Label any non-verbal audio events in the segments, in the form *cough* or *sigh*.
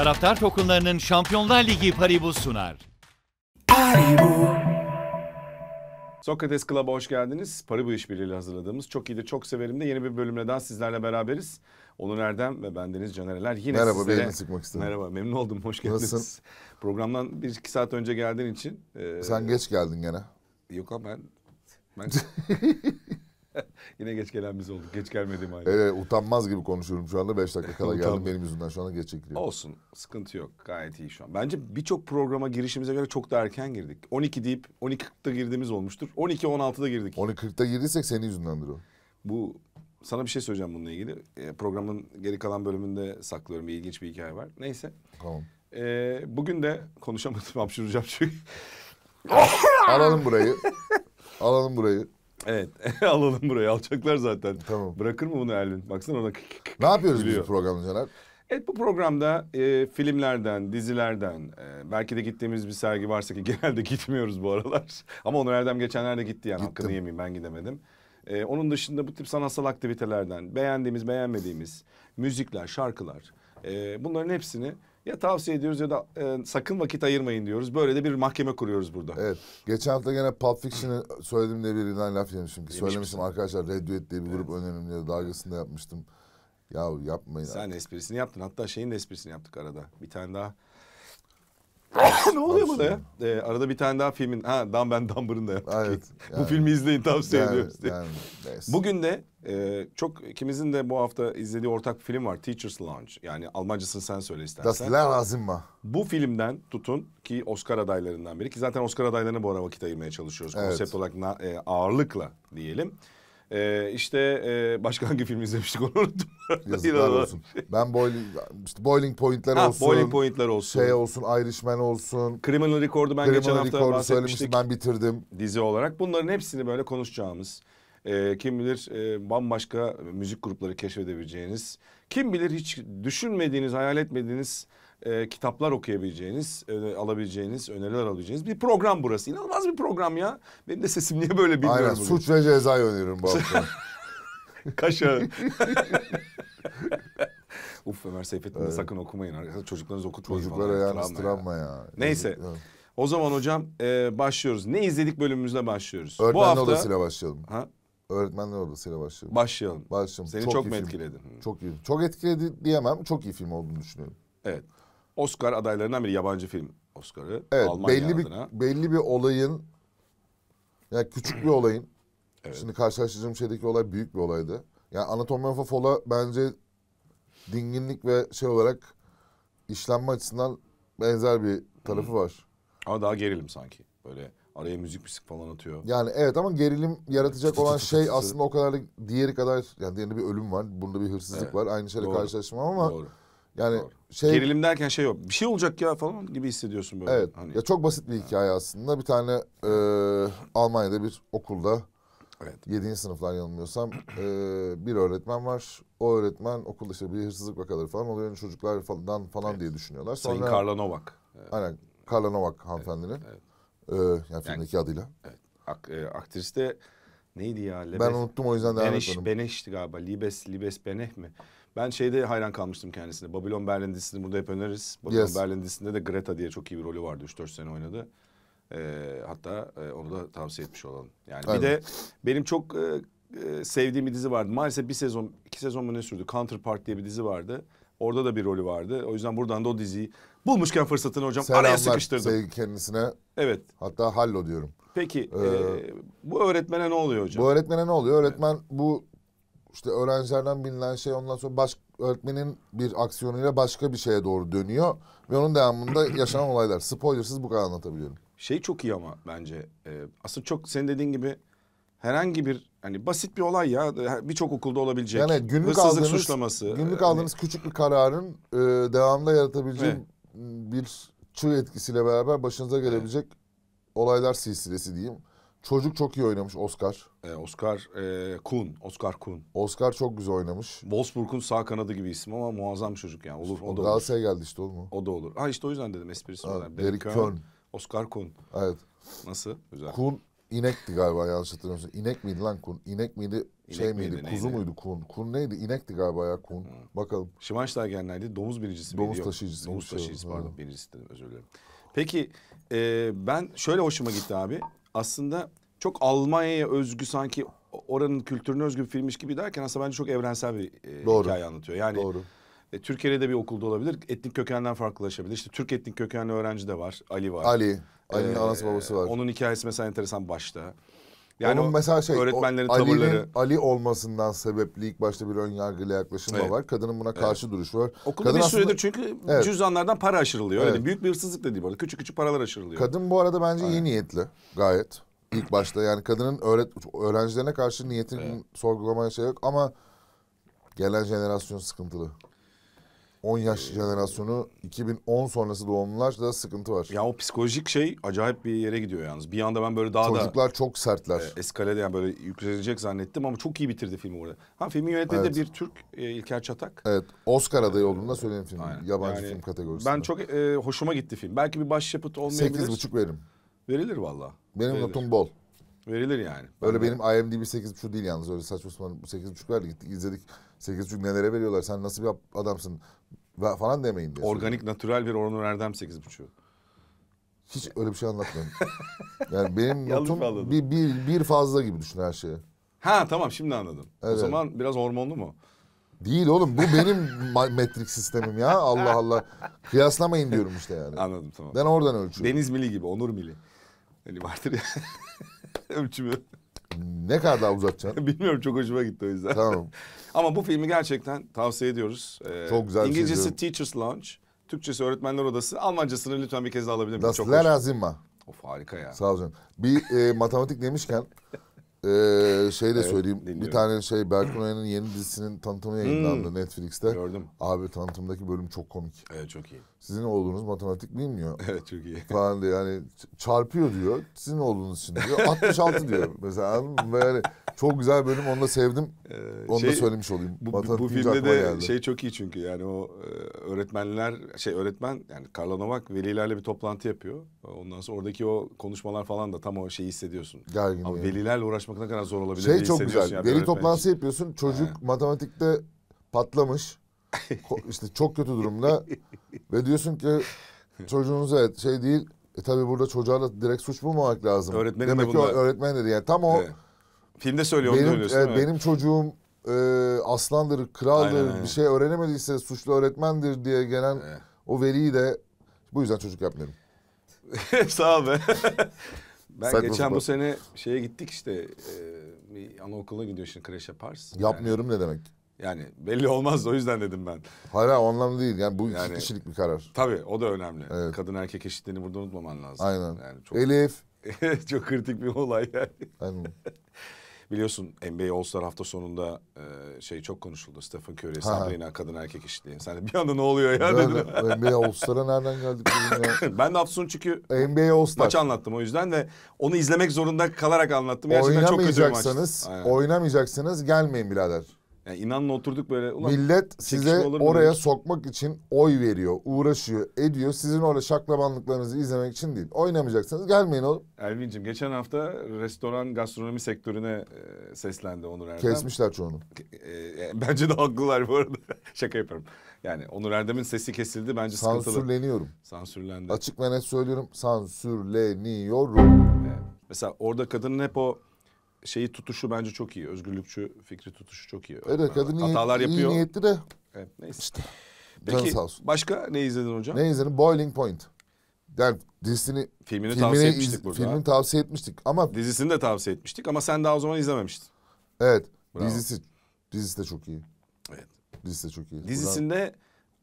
Taraftar tokenlarının Şampiyonlar Ligi Paribu sunar. Paribu. Sokrates Club'a hoş geldiniz. Paribu işbirliğiyle hazırladığımız Çok iyidir, Çok severim de. yeni bir bölümle daha sizlerle beraberiz. Onur Erdem ve bendeniz Deniz Canereler yine Merhaba, sizlere... Merhaba, sıkmak istedim. Merhaba, memnun oldum. Hoş geldiniz. Nasılsın? Programdan bir iki saat önce geldiğin için... E... Sen geç geldin gene. Yok ama ben... ben... *laughs* *laughs* Yine geç gelen biz olduk. Geç gelmediğim halde. Evet utanmaz gibi konuşuyorum şu anda. Beş dakika kala geldim benim yüzümden şu anda geç çekiliyor. Olsun sıkıntı yok gayet iyi şu an. Bence birçok programa girişimize göre çok da erken girdik. 12 deyip 12.40'da girdiğimiz olmuştur. 12-16'da girdik. 12.40'da girdiysek senin yüzündendir o. Bu sana bir şey söyleyeceğim bununla ilgili. E, programın geri kalan bölümünde saklıyorum. Bir ilginç bir hikaye var. Neyse. Tamam. E, bugün de konuşamadım *laughs* hapşuracağım çünkü. Alalım burayı. Alalım burayı. Evet *laughs* alalım burayı alacaklar zaten. Tamam. Bırakır mı bunu Elvin? Baksana ona Ne yapıyoruz biz bu programda Caner? Evet bu programda e, filmlerden, dizilerden, e, belki de gittiğimiz bir sergi varsa ki *laughs* genelde gitmiyoruz bu aralar. *laughs* Ama Onur Erdem geçenlerde gitti yani Gittim. hakkını yemeyeyim ben gidemedim. E, onun dışında bu tip sanatsal aktivitelerden beğendiğimiz, beğenmediğimiz müzikler, şarkılar e, bunların hepsini ya tavsiye ediyoruz ya da e, sakın vakit ayırmayın diyoruz. Böyle de bir mahkeme kuruyoruz burada. Evet. Geçen hafta gene Pulp Fiction'ı söyledim diye birinden laf yemişim ki. Yemiş Söylemiştim misin? arkadaşlar Red Duet diye bir grup evet. önerimleri dalgasında yapmıştım. Ya yapmayın. Sen artık. esprisini yaptın. Hatta şeyin de esprisini yaptık arada. Bir tane daha *laughs* ne oluyor bana ya? Ee, arada bir tane daha filmin, ha Dan ben Dumber'ın da yaptık. Evet, yani. bu filmi izleyin tavsiye yani, ediyoruz. Diye. Yani, yes. Bugün de e, çok ikimizin de bu hafta izlediği ortak bir film var. Teacher's Lounge. Yani Almancasını sen söyle istersen. Das Lernazimma. Bu filmden tutun ki Oscar adaylarından biri. Ki zaten Oscar adaylarına bu ara vakit ayırmaya çalışıyoruz. Evet. Konsept olarak na, e, ağırlıkla diyelim. Ee, işte e, başka hangi film izlemiştik onu unuttum. *laughs* Yazıklar olsun. Ben Boiling, işte Boiling Point'ler ha, olsun. Boiling Point'ler olsun. Şey olsun, Irishman olsun. Criminal Record'u ben Criminal geçen hafta bahsetmiştik. ben bitirdim. Dizi olarak. Bunların hepsini böyle konuşacağımız. E, kim bilir e, bambaşka müzik grupları keşfedebileceğiniz. Kim bilir hiç düşünmediğiniz, hayal etmediğiniz e, kitaplar okuyabileceğiniz, e, alabileceğiniz, öneriler alabileceğiniz bir program burası. İnanılmaz bir program ya. Benim de sesim niye böyle bilmiyorum. Aynen suç ve ceza öneririm bu hafta. *laughs* Kaşağı. *laughs* Uf Ömer Seyfettin'i evet. sakın okumayın arkadaşlar. Çocuklarınız okutmayın. Çocuklara falan. yalnız travma, ya. ya. Neyse. Evet. O zaman hocam e, başlıyoruz. Ne izledik bölümümüzle başlıyoruz. Öğretmenler bu hafta... odasıyla başlayalım. Ha? Öğretmenler odasıyla başlayalım. Başlayalım. Başlayalım. Seni çok, çok mu etkiledin? Çok iyi. Çok etkiledi diyemem. Çok iyi film olduğunu düşünüyorum. Evet. Oscar adaylarından biri yabancı film Oscar'ı. Evet Almanya belli adına. bir belli bir olayın yani küçük bir olayın *clears throat* evet. şimdi karşılaştığım şeydeki olay büyük bir olaydı. Yani Anatomy of a Fall'a bence dinginlik ve şey olarak işlenme açısından benzer bir tarafı var. Ama daha gerilim sanki. Böyle araya müzik müzik falan atıyor. Yani evet ama gerilim yaratacak olan şey aslında o kadar da diğeri kadar yani diğerinde bir ölüm var. Bunda bir hırsızlık evet. var. Aynı şeyle Doğru. karşılaşmam ama Doğru. Yani Doğru. şey gerilim derken şey yok. Bir şey olacak ya falan gibi hissediyorsun böyle. Evet. Hani. Ya çok basit bir hikaye aslında. Bir tane e, Almanya'da bir okulda Evet. 7. sınıflar yanılmıyorsam e, bir öğretmen var. O öğretmen okulda işte bir hırsızlık vakaları falan oluyor. Çocuklar falan falan evet. diye düşünüyorlar. Sonra, Sayın Karla Novak. Aynen Karla Novak hanımefendinin. Evet. Ee, yani, yani filmdeki adıyla. Evet. Ak, e, aktris de neydi ya? Lebes, ben unuttum o yüzden devam Beneş, etmedim. Beneş'ti galiba. Libes, Libes Beneh mi? Ben şeyde hayran kalmıştım kendisine. Babylon Berlin dizisini burada hep öneririz. Babylon yes. Berlin dizisinde de Greta diye çok iyi bir rolü vardı. 3-4 sene oynadı. E, hatta e, onu da tavsiye etmiş olalım. Yani Aynen. bir de benim çok e, e, sevdiğim bir dizi vardı. Maalesef bir sezon, iki sezon mu ne sürdü? Counterpart diye bir dizi vardı. Orada da bir rolü vardı. O yüzden buradan da o diziyi bulmuşken fırsatını hocam Selamlar araya sıkıştırdım. Selamlar kendisine. Evet. Hatta hallo diyorum. Peki ee, e, bu öğretmene ne oluyor hocam? Bu öğretmene ne oluyor? Öğretmen evet. bu işte öğrencilerden bilinen şey ondan sonra baş, öğretmenin bir aksiyonuyla başka bir şeye doğru dönüyor. Ve onun devamında *clears throat* yaşanan olaylar. Spoilersız bu kadar anlatabiliyorum. Şey çok iyi ama bence. E, aslında çok senin dediğin gibi herhangi bir hani basit bir olay ya birçok okulda olabilecek. Yani günlük Hırsızlık aldığınız, suçlaması. Günlük e, hani... aldığınız küçük bir kararın e, devamında yaratabileceği bir çığ etkisiyle beraber başınıza gelebilecek evet. olaylar silsilesi diyeyim. Çocuk çok iyi oynamış Oscar. Ee, Oscar e, Kuhn. Oscar Kun. Oscar çok güzel oynamış. Wolfsburg'un sağ kanadı gibi isim ama muazzam çocuk yani. Olur, o da olur. geldi işte olur mu? O da olur. Ha işte o yüzden dedim esprisi Ha, var. Derrick Oscar Kun. Evet. Nasıl? Güzel. Kun inekti galiba yanlış hatırlamıyorsam. İnek miydi lan Kun? İnek miydi? şey miydi? miydi, kuzu neydi? muydu Kun? Kun neydi? İnekti galiba ya Kun. Bakalım. Schweinsteiger'leydi. Domuz biricisi miydi? Domuz Yok. taşıyıcısı Domuz şey taşıyıcısı oldu. pardon. Biricisi dedim özür dilerim. Peki e, ben şöyle hoşuma gitti abi aslında çok Almanya'ya özgü sanki oranın kültürüne özgü bir filmmiş gibi derken aslında bence çok evrensel bir e, Doğru. hikaye anlatıyor. Yani Doğru. E, Türkiye'de de bir okulda olabilir. Etnik kökenden farklılaşabilir. İşte Türk etnik kökenli öğrenci de var. Ali var. Ali. E, Ali'nin ee, anası e, babası var. Onun hikayesi mesela enteresan başta. Yani Onun mesela şey, öğretmenlerin o, Ali'nin, tavırları. Ali olmasından sebepli ilk başta bir ön yargıyla yaklaşım evet. da var. Kadının buna karşı evet. duruşu var. Okulda Kadın bir aslında... süredir çünkü evet. cüzdanlardan para aşırılıyor. Evet. Öyle büyük bir hırsızlık da değil Küçük küçük paralar aşırılıyor. Kadın bu arada bence Aynen. iyi niyetli gayet. İlk başta yani kadının öğret öğrencilerine karşı niyetini evet. sorgulamaya şey yok ama gelen jenerasyon sıkıntılı. 10 yaş jenerasyonu 2010 sonrası doğumlular da sıkıntı var. Ya o psikolojik şey acayip bir yere gidiyor yalnız. Bir anda ben böyle daha Çocuklar da... Çocuklar çok sertler. E, eskalede yani böyle yükselecek zannettim ama çok iyi bitirdi filmi orada. Ha filmi yönetmeni evet. de bir Türk e, İlker Çatak. Evet Oscar adayı olduğunu da söyleyeyim filmi. Aynen. Yabancı yani, film kategorisinde. Ben çok e, hoşuma gitti film. Belki bir başyapıt olmayabilir. 8,5 veririm. Verilir valla. Benim notum bol. Verilir yani. Öyle benim IMDb 8.5 değil yalnız. Öyle saçma sapan 8.5 verdi gittik izledik. 8.5 nelere veriyorlar. Sen nasıl bir adamsın falan demeyin diye. Organik, natürel bir Orhan Erdem 8.5'u. Hiç öyle bir şey anlatmıyorum. *laughs* yani benim notum bir, bir, bir fazla gibi düşün her şeyi. Ha tamam şimdi anladım. O zaman biraz hormonlu mu? Değil oğlum bu benim *laughs* metrik sistemim ya Allah Allah. Kıyaslamayın diyorum işte yani. Anladım tamam. Ben oradan ölçüyorum. Deniz Mili gibi, Onur Mili. Hani vardır ya. *laughs* *laughs* ölçümü. Ne kadar daha uzatacaksın? *laughs* Bilmiyorum çok hoşuma gitti o yüzden. Tamam. *laughs* Ama bu filmi gerçekten tavsiye ediyoruz. Ee, çok güzel şey İngilizcesi şey Teachers Lounge, Türkçesi Öğretmenler Odası. Almancasını lütfen bir kez daha alabilir miyim? Das Lerazima. Of harika ya. Sağ olun. Bir e, matematik demişken e, şey de evet, söyleyeyim. Dinliyorum. Bir tane şey Berkunay'ın yeni dizisinin tanıtımı yayınlandı hmm. Netflix'te. Gördüm. Abi tanıtımdaki bölüm çok komik. Evet çok iyi sizin oğlunuz matematik bilmiyor. *laughs* Evet çok iyi. *laughs* Falan diyor yani çarpıyor diyor. Sizin oğlunuz için diyor. 66 diyor. Mesela yani çok güzel bölüm onu da sevdim. Ee, onu şey, da söylemiş olayım. Bu, matematik bu filmde de geldi. şey çok iyi çünkü yani o e, öğretmenler şey öğretmen yani Karla Novak velilerle bir toplantı yapıyor. Ondan sonra oradaki o konuşmalar falan da tam o şeyi hissediyorsun. Gergin Ama yani. velilerle uğraşmak ne kadar zor olabilir şey çok güzel. Yani veli toplantısı yapıyorsun. Çocuk ha. matematikte patlamış işte çok kötü durumda ve diyorsun ki çocuğunuz evet şey değil e tabi burada çocuğa da direkt suç bulmamak lazım. Öğretmenim Demek de ki bunlar. öğretmen dedi yani tam o. Evet. Filmde söylüyor benim, onu söylüyorsun. E, evet, benim çocuğum e, aslandır, kraldır aynen, aynen. bir şey öğrenemediyse suçlu öğretmendir diye gelen evet. o veriyi de bu yüzden çocuk yapmıyorum. *laughs* Sağ ol be. *laughs* ben Saçma geçen bu sene şeye gittik işte e, bir anaokuluna gidiyor şimdi kreşe Pars. Yapmıyorum yani. ne demek? Yani belli olmaz o yüzden dedim ben. Hayır o değil. Yani bu yani, iki kişilik bir karar. Tabii o da önemli. Evet. Kadın erkek eşitliğini burada unutmaman lazım. Aynen. Yani çok, Elif. *laughs* çok kritik bir olay yani. Aynen. *laughs* Biliyorsun NBA All Star hafta sonunda e, şey çok konuşuldu. Stephen Curry, Sabrina kadın erkek eşitliği. Sen de bir anda ne oluyor ya dedin. NBA All Star'a nereden geldik? ya? *laughs* ben de hafta sonu çünkü NBA All Star. maç anlattım o yüzden ve onu izlemek zorunda kalarak anlattım. Gerçekten çok kötü bir maç. Oynamayacaksanız gelmeyin birader. Yani inanla oturduk böyle. Ulan, Millet size oraya mi? sokmak için oy veriyor, uğraşıyor, ediyor. Sizin orada şaklabanlıklarınızı izlemek için değil. Oynamayacaksınız gelmeyin oğlum. Elvin'cim geçen hafta restoran gastronomi sektörüne e, seslendi Onur Erdem. Kesmişler çoğunu. E, e, bence de haklılar bu arada. *laughs* Şaka yapıyorum. Yani Onur Erdem'in sesi kesildi bence sıkıntılı. Sansürleniyorum. Sansürlendi. Açık ve net söylüyorum sansürleniyorum. Evet. Mesela orada kadının hep o şeyi tutuşu bence çok iyi. Özgürlükçü fikri tutuşu çok iyi. Evet kadın hatalar iyi, yapıyor. iyi niyetli de. Evet neyse. İşte. Peki başka ne izledin hocam? Ne izledin? Boiling Point. Yani dizisini filmini, filmini tavsiye etmiştik burada. Filmini tavsiye etmiştik ama dizisini de tavsiye etmiştik ama sen daha o zaman izlememiştin. Evet. Bravo. Dizisi dizisi de çok iyi. Evet. Dizisi de çok iyi. Dizisinde Bravo.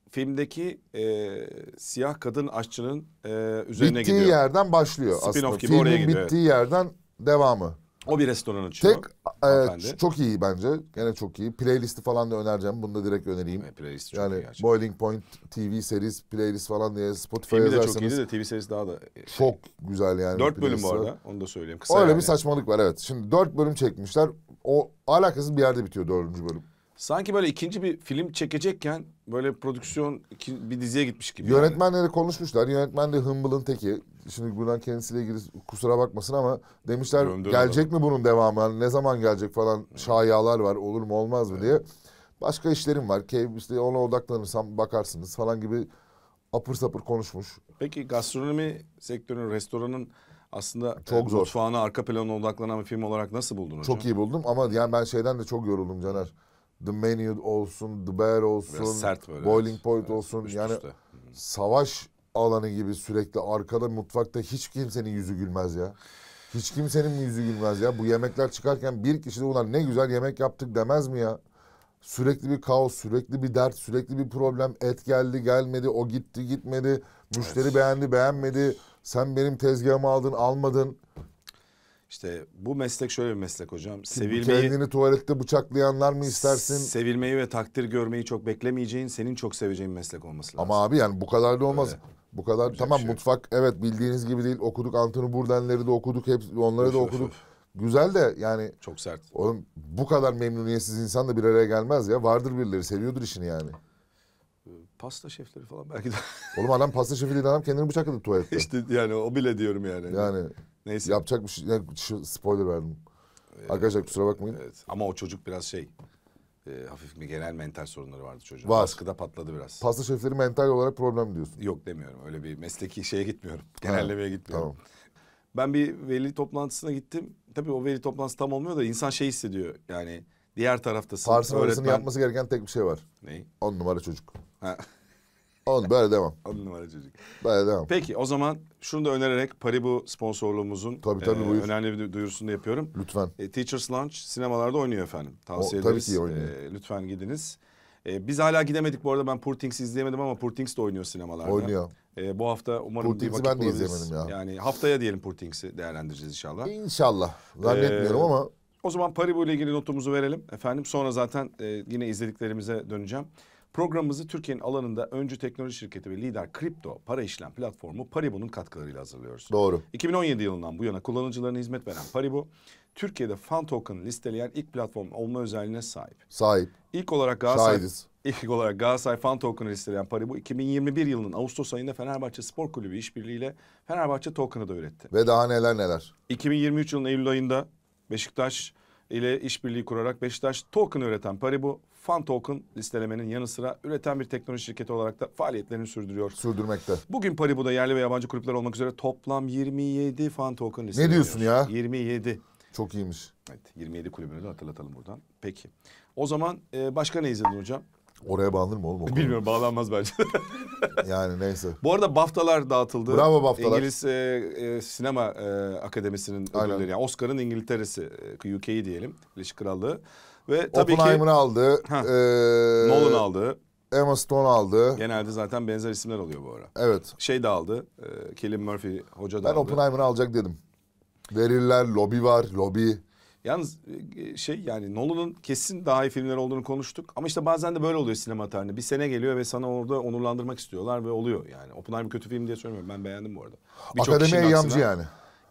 filmdeki e, siyah kadın aşçının e, üzerine bittiği gidiyor. Bittiği yerden başlıyor Spin aslında. Gibi Filmin oraya gidiyor. bittiği yerden devamı. O bir restoran açıyor. Tek e, çok iyi bence. Gene çok iyi. Playlisti falan da önereceğim. Bunu da direkt önereyim. Evet, playlist çok yani iyi Boiling Point TV series playlist falan diye Spotify'a yazarsanız. Filmi de çok iyiydi de TV series daha da e, şey. çok güzel yani. Dört bölüm bu arada. Onu da söyleyeyim. Kısa Öyle yani. bir saçmalık var evet. Şimdi dört bölüm çekmişler. O alakasız bir yerde bitiyor dördüncü bölüm. Sanki böyle ikinci bir film çekecekken böyle prodüksiyon bir diziye gitmiş gibi. Yönetmenleri yani. konuşmuşlar. Yönetmen de Humble'ın teki. Şimdi buradan kendisiyle ilgili kusura bakmasın ama demişler Gönderi gelecek adam. mi bunun devamı? Yani ne zaman gelecek falan evet. var olur mu olmaz mı evet. diye. Başka işlerim var. Keyif işte ona odaklanırsam bakarsınız falan gibi apır sapır konuşmuş. Peki gastronomi sektörünün, restoranın aslında e, çok zor. mutfağına arka plana odaklanan bir film olarak nasıl buldun hocam? Çok iyi buldum ama yani ben şeyden de çok yoruldum Caner The Menu olsun, The Bear olsun, sert böyle, Boiling Point evet, olsun. Üst yani üste. savaş alanı gibi sürekli arkada mutfakta hiç kimsenin yüzü gülmez ya. Hiç kimsenin mi yüzü gülmez ya? Bu yemekler çıkarken bir kişi de ulan ne güzel yemek yaptık demez mi ya? Sürekli bir kaos, sürekli bir dert, sürekli bir problem. Et geldi, gelmedi, o gitti, gitmedi. Müşteri evet. beğendi, beğenmedi. Sen benim tezgahımı aldın, almadın. İşte bu meslek şöyle bir meslek hocam. Sevilmeyi, kendini tuvalette bıçaklayanlar mı istersin? Sevilmeyi ve takdir görmeyi çok beklemeyeceğin, senin çok seveceğin meslek olması lazım. Ama abi yani bu kadar da olmaz. Öyle. Bu kadar Güzel tamam şey. mutfak evet bildiğiniz gibi değil. Okuduk Anthony Burden'leri de okuduk, hep onları öf, da okuduk. Öf, öf. Güzel de yani çok sert. Oğlum bu kadar memnuniyetsiz insan da bir araya gelmez ya. Vardır birileri seviyordur işini yani. Ee, pasta şefleri falan belki de. Oğlum adam pasta şefi değil adam kendini bıçakladı tuvalette. *laughs* İşte yani o bile diyorum yani. Yani Neyse. Yapacak bir şey. şu spoiler verdim. Ee, Arkadaşlar kusura bakmayın. Evet. Ama o çocuk biraz şey. E, hafif bir genel mental sorunları vardı çocuğun. Var. Baskıda patladı biraz. Pasta şefleri mental olarak problem diyorsun. Yok demiyorum. Öyle bir mesleki şeye gitmiyorum. Genellemeye gitmiyorum. Tamam. Ben bir veli toplantısına gittim. Tabii o veli toplantısı tam olmuyor da insan şey hissediyor. Yani diğer taraftasın. Parsın öğretmen... yapması gereken tek bir şey var. Neyi? On numara çocuk. Ha. On böyle devam. On numara çocuk. Böyle devam. Peki o zaman şunu da önererek Paribu sponsorluğumuzun tabii, e, tabii, e, önemli bir duyurusunu da yapıyorum. Lütfen. E, Teachers Lunch sinemalarda oynuyor efendim. Tavsiye o, tabii ederiz. Tabii ki oynuyor. E, lütfen gidiniz. E, biz hala gidemedik bu arada ben Purtings'i izleyemedim ama Purtings de oynuyor sinemalarda. Oynuyor. E, bu hafta umarım Purtings'i bir vakit ben de izlemedim ya. Yani haftaya diyelim Purtings'i değerlendireceğiz inşallah. İnşallah. Zannetmiyorum ee, ama. O zaman Paribu ile ilgili notumuzu verelim efendim. Sonra zaten e, yine izlediklerimize döneceğim. Programımızı Türkiye'nin alanında öncü teknoloji şirketi ve lider kripto para işlem platformu Paribu'nun katkılarıyla hazırlıyoruz. Doğru. 2017 yılından bu yana kullanıcılarına hizmet veren Paribu, Türkiye'de fan token listeleyen ilk platform olma özelliğine sahip. Sahip. İlk olarak Galatasaray... Şahidiz. İlk olarak Galatasaray fan token listeleyen Paribu 2021 yılının Ağustos ayında Fenerbahçe Spor Kulübü işbirliğiyle Fenerbahçe token'ı da üretti. Ve daha neler neler. 2023 yılının Eylül ayında Beşiktaş ile işbirliği kurarak Beşiktaş token üreten Paribu fan token listelemenin yanı sıra üreten bir teknoloji şirketi olarak da faaliyetlerini sürdürüyor. Sürdürmekte. Bugün Paribu'da yerli ve yabancı kulüpler olmak üzere toplam 27 fan token listeleniyor. Ne diyorsun ya? 27. Çok iyiymiş. Evet 27 kulübünü de hatırlatalım buradan. Peki. O zaman e, başka ne izledin hocam? Oraya bağlanır mı oğlum? *laughs* Okul? Bilmiyorum bağlanmaz bence. *laughs* yani neyse. Bu arada BAFTA'lar dağıtıldı. Bravo BAFTA'lar. İngiliz e, e, Sinema e, Akademisi'nin ödülleri. Yani Oscar'ın İngiltere'si, e, UK'yi diyelim, Birleşik Krallığı. Ve tabii Oppenheimer'ı aldı. Ee, Nolan aldı. Emma Stone aldı. Genelde zaten benzer isimler alıyor bu ara. Evet. Şey de aldı. E, Kelly Murphy hoca da ben aldı. Ben Oppenheimer'ı alacak dedim. Verirler, lobi var, lobi. Yalnız şey yani Nolan'ın kesin daha iyi filmler olduğunu konuştuk. Ama işte bazen de böyle oluyor sinema tarihinde. Bir sene geliyor ve sana orada onurlandırmak istiyorlar ve oluyor yani. Oppenheimer kötü film diye söylemiyorum. Ben beğendim bu arada. Bir Akademiye yamcı yani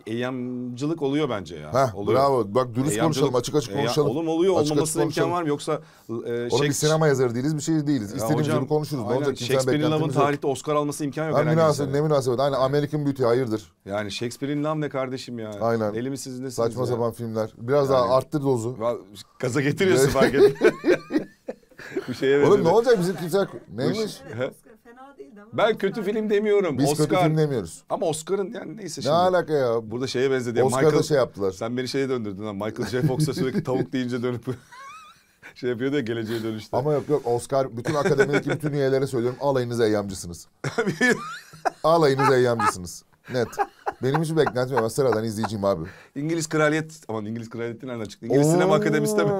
eyyamcılık oluyor bence ya. Heh, oluyor. Bravo. Bak dürüst konuşalım, açık açık konuşalım. Oğlum oluyor, açık olmamasına açık imkan var mı? Yoksa e, Oğlum Shakespeare... bir sinema yazarı değiliz, bir şey değiliz. İstediğimiz gibi konuşuruz. Aynen, ne olacak? Shakespeare'in Love'ın tarihte Oscar alması imkan yok. Ben münasebet, ne münasebet. Aynen American Beauty hayırdır. Yani Shakespeare'in Love ne kardeşim ya. Aynen. Elimi siz nesiniz Saçma ya. sapan filmler. Biraz yani, daha arttır dozu. Gaza getiriyorsun fark et. *laughs* *laughs* bir şeye Oğlum ne olacak bizim kimse... Neymiş? fena değildi ama. Ben kötü film demiyorum. Biz Oscar. kötü film demiyoruz. Ama Oscar'ın yani neyse şimdi. Ne alaka ya? Burada şeye benzedi. Oscar'da Michael, şey yaptılar. Sen beni şeye döndürdün ha. Michael J. Fox'a sürekli tavuk deyince dönüp *laughs* şey yapıyor da geleceğe dönüştü. Ama yok yok Oscar bütün akademideki bütün üyelere söylüyorum alayınız eyyamcısınız. *laughs* alayınız eyyamcısınız. Net. Benim hiç beklentim yok. Sıradan izleyeceğim abi. İngiliz kraliyet. Aman İngiliz kraliyeti nereden çıktı? İngiliz Oo. sinema akademisi de mi?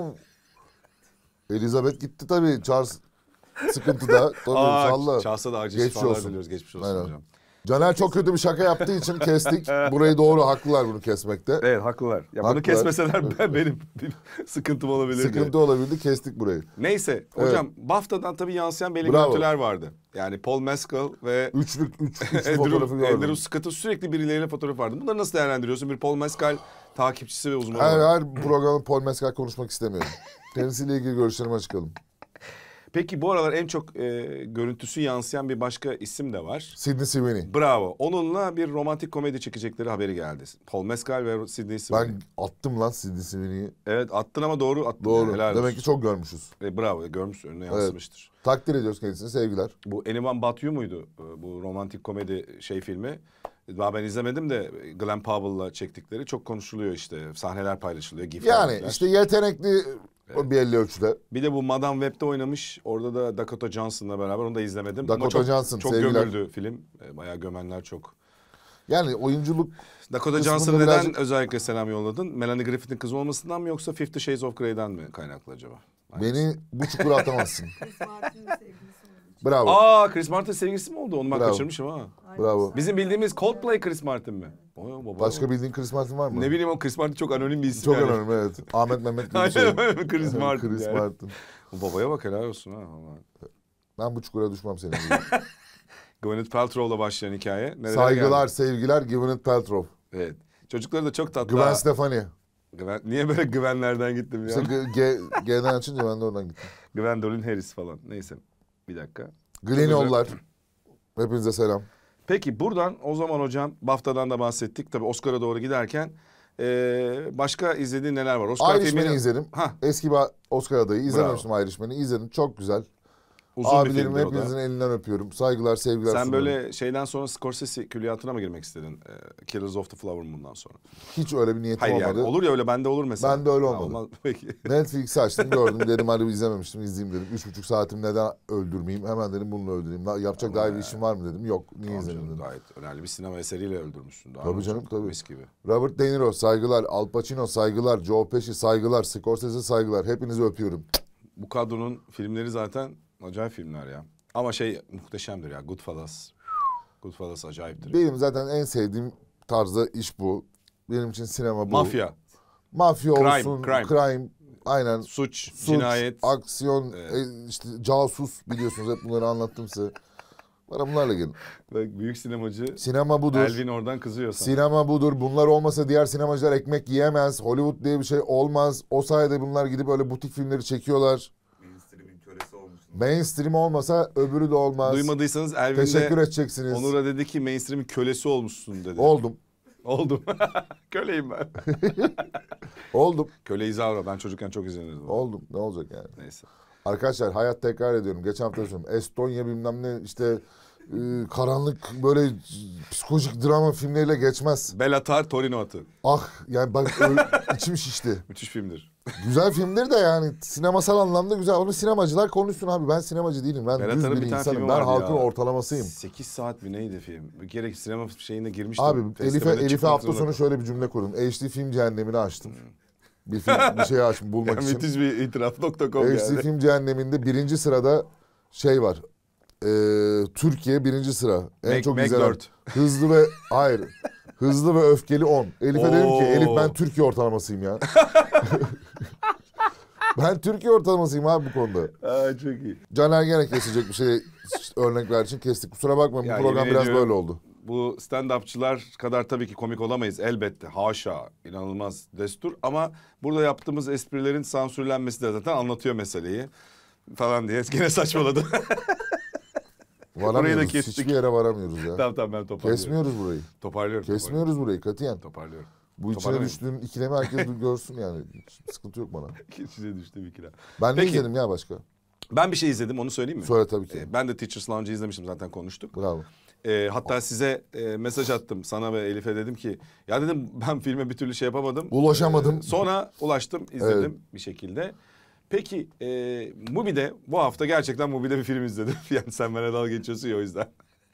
Elizabeth gitti tabii. Charles Sıkıntı da. Tabii Aa, salla. da acil Geçmiş olsun. diliyoruz. Geçmiş olsun Aynen. hocam. Caner çok kötü bir şaka yaptığı için kestik. *laughs* Burayı doğru haklılar bunu kesmekte. Evet haklılar. Ya Haklılar. bunu kesmeseler ben benim bir sıkıntım olabilirdi. Sıkıntı olabildi kestik burayı. Neyse hocam BAFTA'dan tabii yansıyan belli Bravo. görüntüler vardı. Yani Paul Mescal ve *laughs* Üçlük, üç, üç Andrew, Andrew Scott'ın sürekli birileriyle fotoğraf vardı. Bunları nasıl değerlendiriyorsun? Bir Paul Mescal takipçisi ve uzmanı. Her, her programda Paul Mescal konuşmak istemiyorum. *laughs* Kendisiyle ilgili görüşlerimi açıklayalım. Peki bu aralar en çok e, görüntüsü yansıyan bir başka isim de var. Sidney Sweeney. Bravo. Onunla bir romantik komedi çekecekleri haberi geldi. Paul Mescal ve Sidney Sweeney. Ben attım lan Sidney Sweeney'i. Evet attın ama doğru attın. Doğru. helal Demek olsun. ki çok görmüşüz. E, bravo e, görmüş önüne yansımıştır. Evet. Takdir ediyoruz kendisini sevgiler. Bu Anyone But You muydu e, bu romantik komedi şey filmi? Daha ben izlemedim de Glenn Powell'la çektikleri çok konuşuluyor işte. Sahneler paylaşılıyor. Gif yani işte yetenekli Evet. O belli ölçüde. Bir de bu Madame Web'de oynamış. Orada da Dakota Johnson'la beraber onu da izlemedim. Dakota çok, Johnson çok sevgiler. gömüldü film. E, bayağı gömenler çok. Yani oyunculuk Dakota Johnson'a neden birazcık... özellikle selam yolladın? Melanie Griffith'in kızı olmasından mı yoksa Fifty Shades of Grey'den mi kaynaklı acaba? Hangisi? Beni bu çukura atamazsın. *laughs* Bravo. Aa Chris Martin sevgilisi mi oldu? Onu ben Bravo. kaçırmışım ha. Bravo. Bizim bildiğimiz Coldplay Chris Martin mi? Baba, Başka bildiğin Chris Martin var mı? Ne bileyim o Chris Martin çok anonim bir isim. Çok yani. anonim evet. *laughs* Ahmet Mehmet gibi şey. Chris Martin. Chris yani. Martin. O babaya bak helal olsun ha. Ben bu çukura düşmem senin gibi. *laughs* Gwyneth Paltrow'la başlayan hikaye. Nerelere Saygılar, geldi? sevgiler Gwyneth Paltrow. Evet. Çocukları da çok tatlı. Gwen Stefani. Güven, niye böyle güvenlerden gittim ya? İşte G, G'den açınca ben de oradan gittim. Gwendolyn Harris falan. Neyse. Bir dakika. Glenollar. Hepinize selam. Peki buradan o zaman hocam BAFTA'dan da bahsettik. Tabii Oscar'a doğru giderken ee, başka izlediğin neler var? Oscar Irishman'ı filmini... izledim. Ha. Eski bir Oscar adayı. İzlememiştim Bravo. Irishman'ı. İzledim. Çok güzel. Uzun Abilerim hepinizin elinden öpüyorum. Saygılar, sevgiler Sen sunuyorum. böyle şeyden sonra Scorsese külliyatına mı girmek istedin? Ee, Killers of the Flower Moon'dan sonra. Hiç öyle bir niyetim Hayır olmadı. Yani, olur ya öyle bende olur mesela. Bende öyle olmadı. olmaz, peki. *laughs* Netflix açtım gördüm dedim hadi izlememiştim izleyeyim dedim. Üç buçuk saatim neden öldürmeyeyim hemen dedim bunu öldüreyim. Yapacak Ama daha bir işim var mı dedim. Yok niye tamam izledim canım, dedim. Gayet önemli bir sinema eseriyle öldürmüşsün. Daha tabii canım tabii. Mis gibi. Robert De Niro saygılar, Al Pacino saygılar, Joe Pesci saygılar, Scorsese saygılar. Hepinizi öpüyorum. Bu kadronun filmleri zaten Acayip filmler ya. Ama şey muhteşemdir ya. Goodfellas. Goodfellas acayiptir. Benim zaten en sevdiğim tarzı iş bu. Benim için sinema bu. Mafya. Mafya crime, olsun, crime. crime aynen. Suç, suç cinayet. aksiyon, evet. e, işte casus biliyorsunuz hep bunları anlattım size. Bana bunlarla gelin. büyük sinemacı. Sinema budur. Elvin oradan kızıyor sana. Sinema budur. Bunlar olmasa diğer sinemacılar ekmek yiyemez. Hollywood diye bir şey olmaz. O sayede bunlar gidip öyle butik filmleri çekiyorlar. Mainstream olmasa öbürü de olmaz. Duymadıysanız Elvin Teşekkür edeceksiniz. Onur'a dedi ki mainstream'in kölesi olmuşsun dedi. Oldum. Oldum. *laughs* Köleyim ben. *laughs* Oldum. Köle Zavra. Ben çocukken çok izlenirdim. Oldum. Ne olacak yani? Neyse. Arkadaşlar hayat tekrar ediyorum. Geçen hafta söyledim. Estonya bilmem ne işte ıı, karanlık böyle psikolojik drama filmleriyle geçmez. Belatar Torino atı. Ah yani bak *laughs* içim şişti. Müthiş filmdir. Güzel filmdir de yani sinemasal anlamda güzel. Onu sinemacılar konuşsun abi. Ben sinemacı değilim. Ben Berat düz bir bir insanım. Ben halkın ya. ortalamasıyım. 8 saat mi neydi film? Bir kere sinema şeyine girmiştim. Abi Elif'e çıkmak Elif'e hafta sonu şöyle bir cümle kurdum. HD film cehennemini açtım. Hmm. Bir, film, bir şey açtım *laughs* bulmak Ya, için. müthiş bir itiraf.com HD yani. film cehenneminde birinci sırada şey var. Ee, Türkiye birinci sıra. En Mac- çok Mac izlenen. Hızlı ve hayır. *laughs* Hızlı ve öfkeli 10. Elif'e dedim ki Elif ben Türkiye ortalamasıyım ya. *laughs* *laughs* ben Türkiye ortalamasıyım abi bu konuda. Aa, çok iyi. Caner gene kesecek bir şey örnek ver için kestik. Kusura bakma bu program biraz ediyorum. böyle oldu. Bu stand-upçılar kadar tabii ki komik olamayız elbette. Haşa inanılmaz destur ama burada yaptığımız esprilerin sansürlenmesi de zaten anlatıyor meseleyi falan diye *laughs* gene saçmaladı. *laughs* Varamıyoruz. kestik. Hiçbir yere varamıyoruz ya. tamam tamam ben toparlıyorum. Kesmiyoruz burayı. Toparlıyorum. Kesmiyoruz burayı katiyen. Toparlıyorum. toparlıyorum. Bu içine düştüğüm ikilemi herkes görsün yani. Sıkıntı yok bana. *laughs* içine düştüğüm ikilem. Ben ne izledim ya başka? Ben bir şey izledim onu söyleyeyim mi? Söyle tabii ki. Ee, ben de Teacher's Lounge'ı izlemiştim zaten konuştuk. Bravo. Ee, hatta size e, mesaj attım sana ve Elif'e dedim ki ya dedim ben filme bir türlü şey yapamadım. Ulaşamadım. Ee, sonra ulaştım izledim evet. bir şekilde. Peki e, Mubi'de bu hafta gerçekten Mubi'de bir film izledim. *laughs* yani sen bana dalga geçiyorsun ya o yüzden.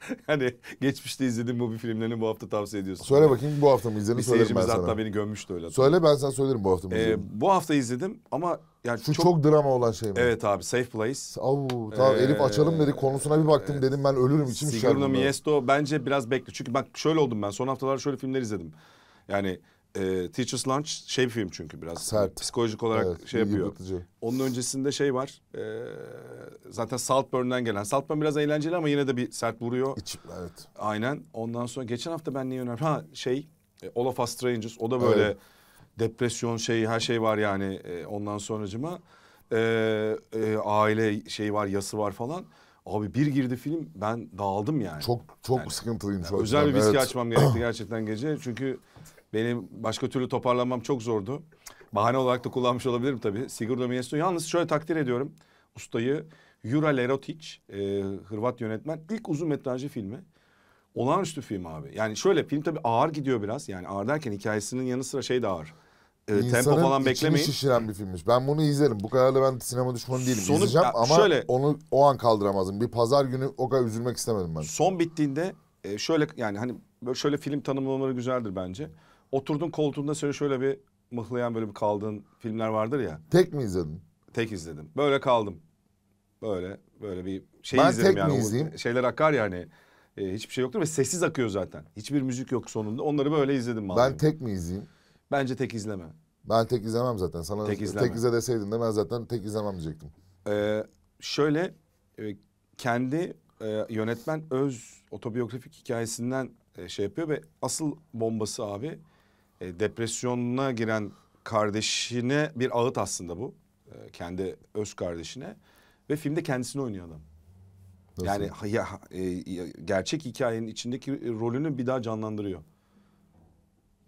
*laughs* hani geçmişte izlediğim bu bir filmlerini bu hafta tavsiye ediyorsun. Söyle bakayım bu hafta mı izledin? Bir seyircimiz hatta beni gömmüştü öyle. Söyle ben sana söylerim bu hafta mı Ee, bu hafta izledim ama yani Şu çok... çok drama olan şey mi? Evet abi Safe Place. Av, tamam ee, Elif açalım dedi konusuna bir baktım dedim ben ölürüm içim şişer. Sigurno Miesto bence biraz bekle. Çünkü bak şöyle oldum ben son haftalar şöyle filmler izledim. Yani e, Teacher's Lunch şey bir film çünkü biraz. Sert. Psikolojik olarak evet, şey yapıyor. Yıpratıcı. Onun öncesinde şey var. E, zaten Saltburn'dan gelen. Saltburn biraz eğlenceli ama yine de bir sert vuruyor. İç, evet. Aynen. Ondan sonra geçen hafta ben neyi önerdim? Ha şey e, Olaf Astrangers. O da böyle evet. depresyon şeyi her şey var yani e, ondan sonracıma. E, e, aile şey var yası var falan. Abi bir girdi film ben dağıldım yani. Çok çok yani, sıkıntılıyım yani şu an. Özel bir viski evet. açmam gerekti gerçekten gece. Çünkü benim başka türlü toparlanmam çok zordu. Bahane olarak da kullanmış olabilirim tabii. Sigurdo Miesno. Yalnız şöyle takdir ediyorum ustayı. Jura Lerotic, e, Hırvat yönetmen. ilk uzun metrajlı filmi. Olağanüstü film abi. Yani şöyle film tabii ağır gidiyor biraz. Yani ağır derken hikayesinin yanı sıra şey de ağır. E, tempo falan beklemeyin. şişiren bir filmmiş. Ben bunu izlerim. Bu kadar da ben sinema düşmanı değilim. Sonu, İzleyeceğim ya, ama şöyle, onu o an kaldıramazdım. Bir pazar günü o kadar üzülmek istemedim ben. Son bittiğinde e, şöyle yani hani böyle şöyle film tanımlamaları güzeldir bence oturdun koltuğunda şöyle şöyle bir mıhlayan böyle bir kaldığın filmler vardır ya. Tek mi izledin? Tek izledim. Böyle kaldım. Böyle böyle bir şey ben izledim tek yani. Mi izleyeyim? Şeyler akar yani hani. hiçbir şey yoktur ve sessiz akıyor zaten. Hiçbir müzik yok sonunda. Onları böyle izledim vallahi. Ben tek mi izleyeyim? Bence tek izleme. Ben tek izlemem zaten. Sana tek, izleme. tek izle deseydin de ben zaten tek izlemem diyecektim. Ee, şöyle e, kendi e, yönetmen öz otobiyografik hikayesinden e, şey yapıyor ve asıl bombası abi e, depresyonuna giren kardeşine bir ağıt aslında bu. E, kendi öz kardeşine ve filmde kendisini oynuyor adam. Nasıl? Yani ya, e, gerçek hikayenin içindeki rolünü bir daha canlandırıyor.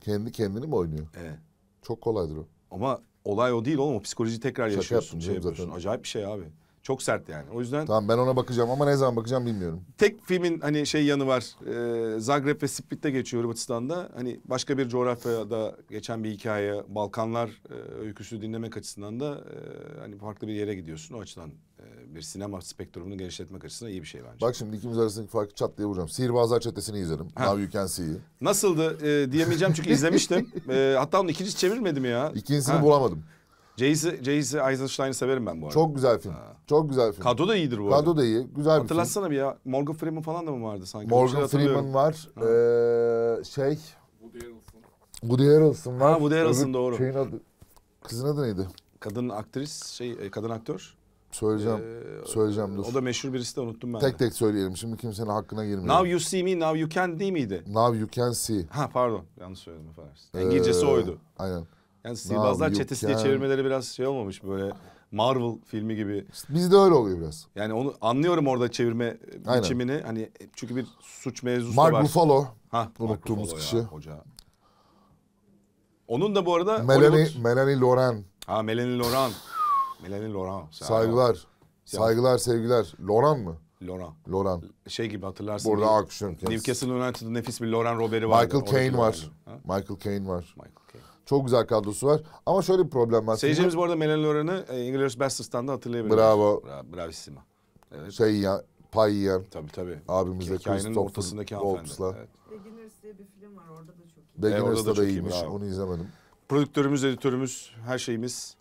Kendi kendini mi oynuyor? Evet. Çok kolaydır o. Ama olay o değil oğlum. O psikolojiyi tekrar Şaka yaşıyorsun. Yaptım, şey yapıyorsun. Zaten. Acayip bir şey abi. Çok sert yani. O yüzden... Tamam ben ona bakacağım ama ne zaman bakacağım bilmiyorum. Tek filmin hani şey yanı var. E, Zagreb ve Split'te geçiyor Hırvatistan'da. Hani başka bir coğrafyada geçen bir hikaye. Balkanlar e, öyküsü dinlemek açısından da e, hani farklı bir yere gidiyorsun. O açıdan e, bir sinema spektrumunu genişletmek açısından iyi bir şey bence. Bak şimdi ikimiz arasındaki farkı çat diye vuracağım. Sihirbazlar Çetesi'ni izledim. Ha. Now You Can See'yi. Nasıldı e, diyemeyeceğim çünkü *laughs* izlemiştim. e, hatta onun ikincisi çevirmedim ya. İkincisini ha. bulamadım. J.C. Eisenstein'ı severim ben bu arada. Çok güzel film. Ha. Çok güzel film. Kadro da iyidir bu Kadro arada. Kadro da iyi. Güzel bir film. Hatırlatsana bir ya. Morgan Freeman falan da mı vardı sanki? Morgan şey Freeman var. Ha. Ee, şey. Woody Harrelson. Woody Harrelson var. Ha Woody Harrelson Öbür doğru. Şeyin adı. Kızın adı neydi? Kadın aktris, şey e, kadın aktör. Söyleyeceğim. Ee, söyleyeceğim dur. O da meşhur birisi de unuttum ben. Tek de. tek söyleyelim. Şimdi kimsenin hakkına girmeyelim. Now you see me, now you can değil miydi? Now you can see. Ha pardon. Yanlış söyledim affedersin. Ee, İngilizcesi ee, oydu. Aynen. Yani Sihirbazlar Çetesi diye çevirmeleri biraz şey olmamış böyle Marvel filmi gibi. Bizde öyle oluyor biraz. Yani onu anlıyorum orada çevirme Aynen. biçimini. Hani çünkü bir suç mevzusu Mark var. Buffalo. Ha, unuttuğumuz Buffalo kişi. Ya, hoca. Onun da bu arada Melanie Hollywood... Melanie Loren. Ha Melanie Loren. Melanie Loren. Saygılar. Saygılar, sevgiler. Loran mı? Loran. Loran. Şey gibi hatırlarsın. Burada Action. Newcastle United'ın nefis bir Loran Robert'i var. Michael Kane var. Michael Kane var. Michael çok güzel kadrosu var. Ama şöyle bir problem var. Seyircimiz bu arada Melanie Lauren'ı e, Inglourious Basterds'tan da hatırlayabilir. Bravo. Bra bravissima. Evet. Şey ya pay yiyen. Tabii tabii. Abimizle Hikayenin ortasındaki hanımefendi. Evet. Beginners diye bir film var orada da çok iyi. Beginners'da da, da iyiymiş. Bravo. Onu izlemedim. Prodüktörümüz, editörümüz, her şeyimiz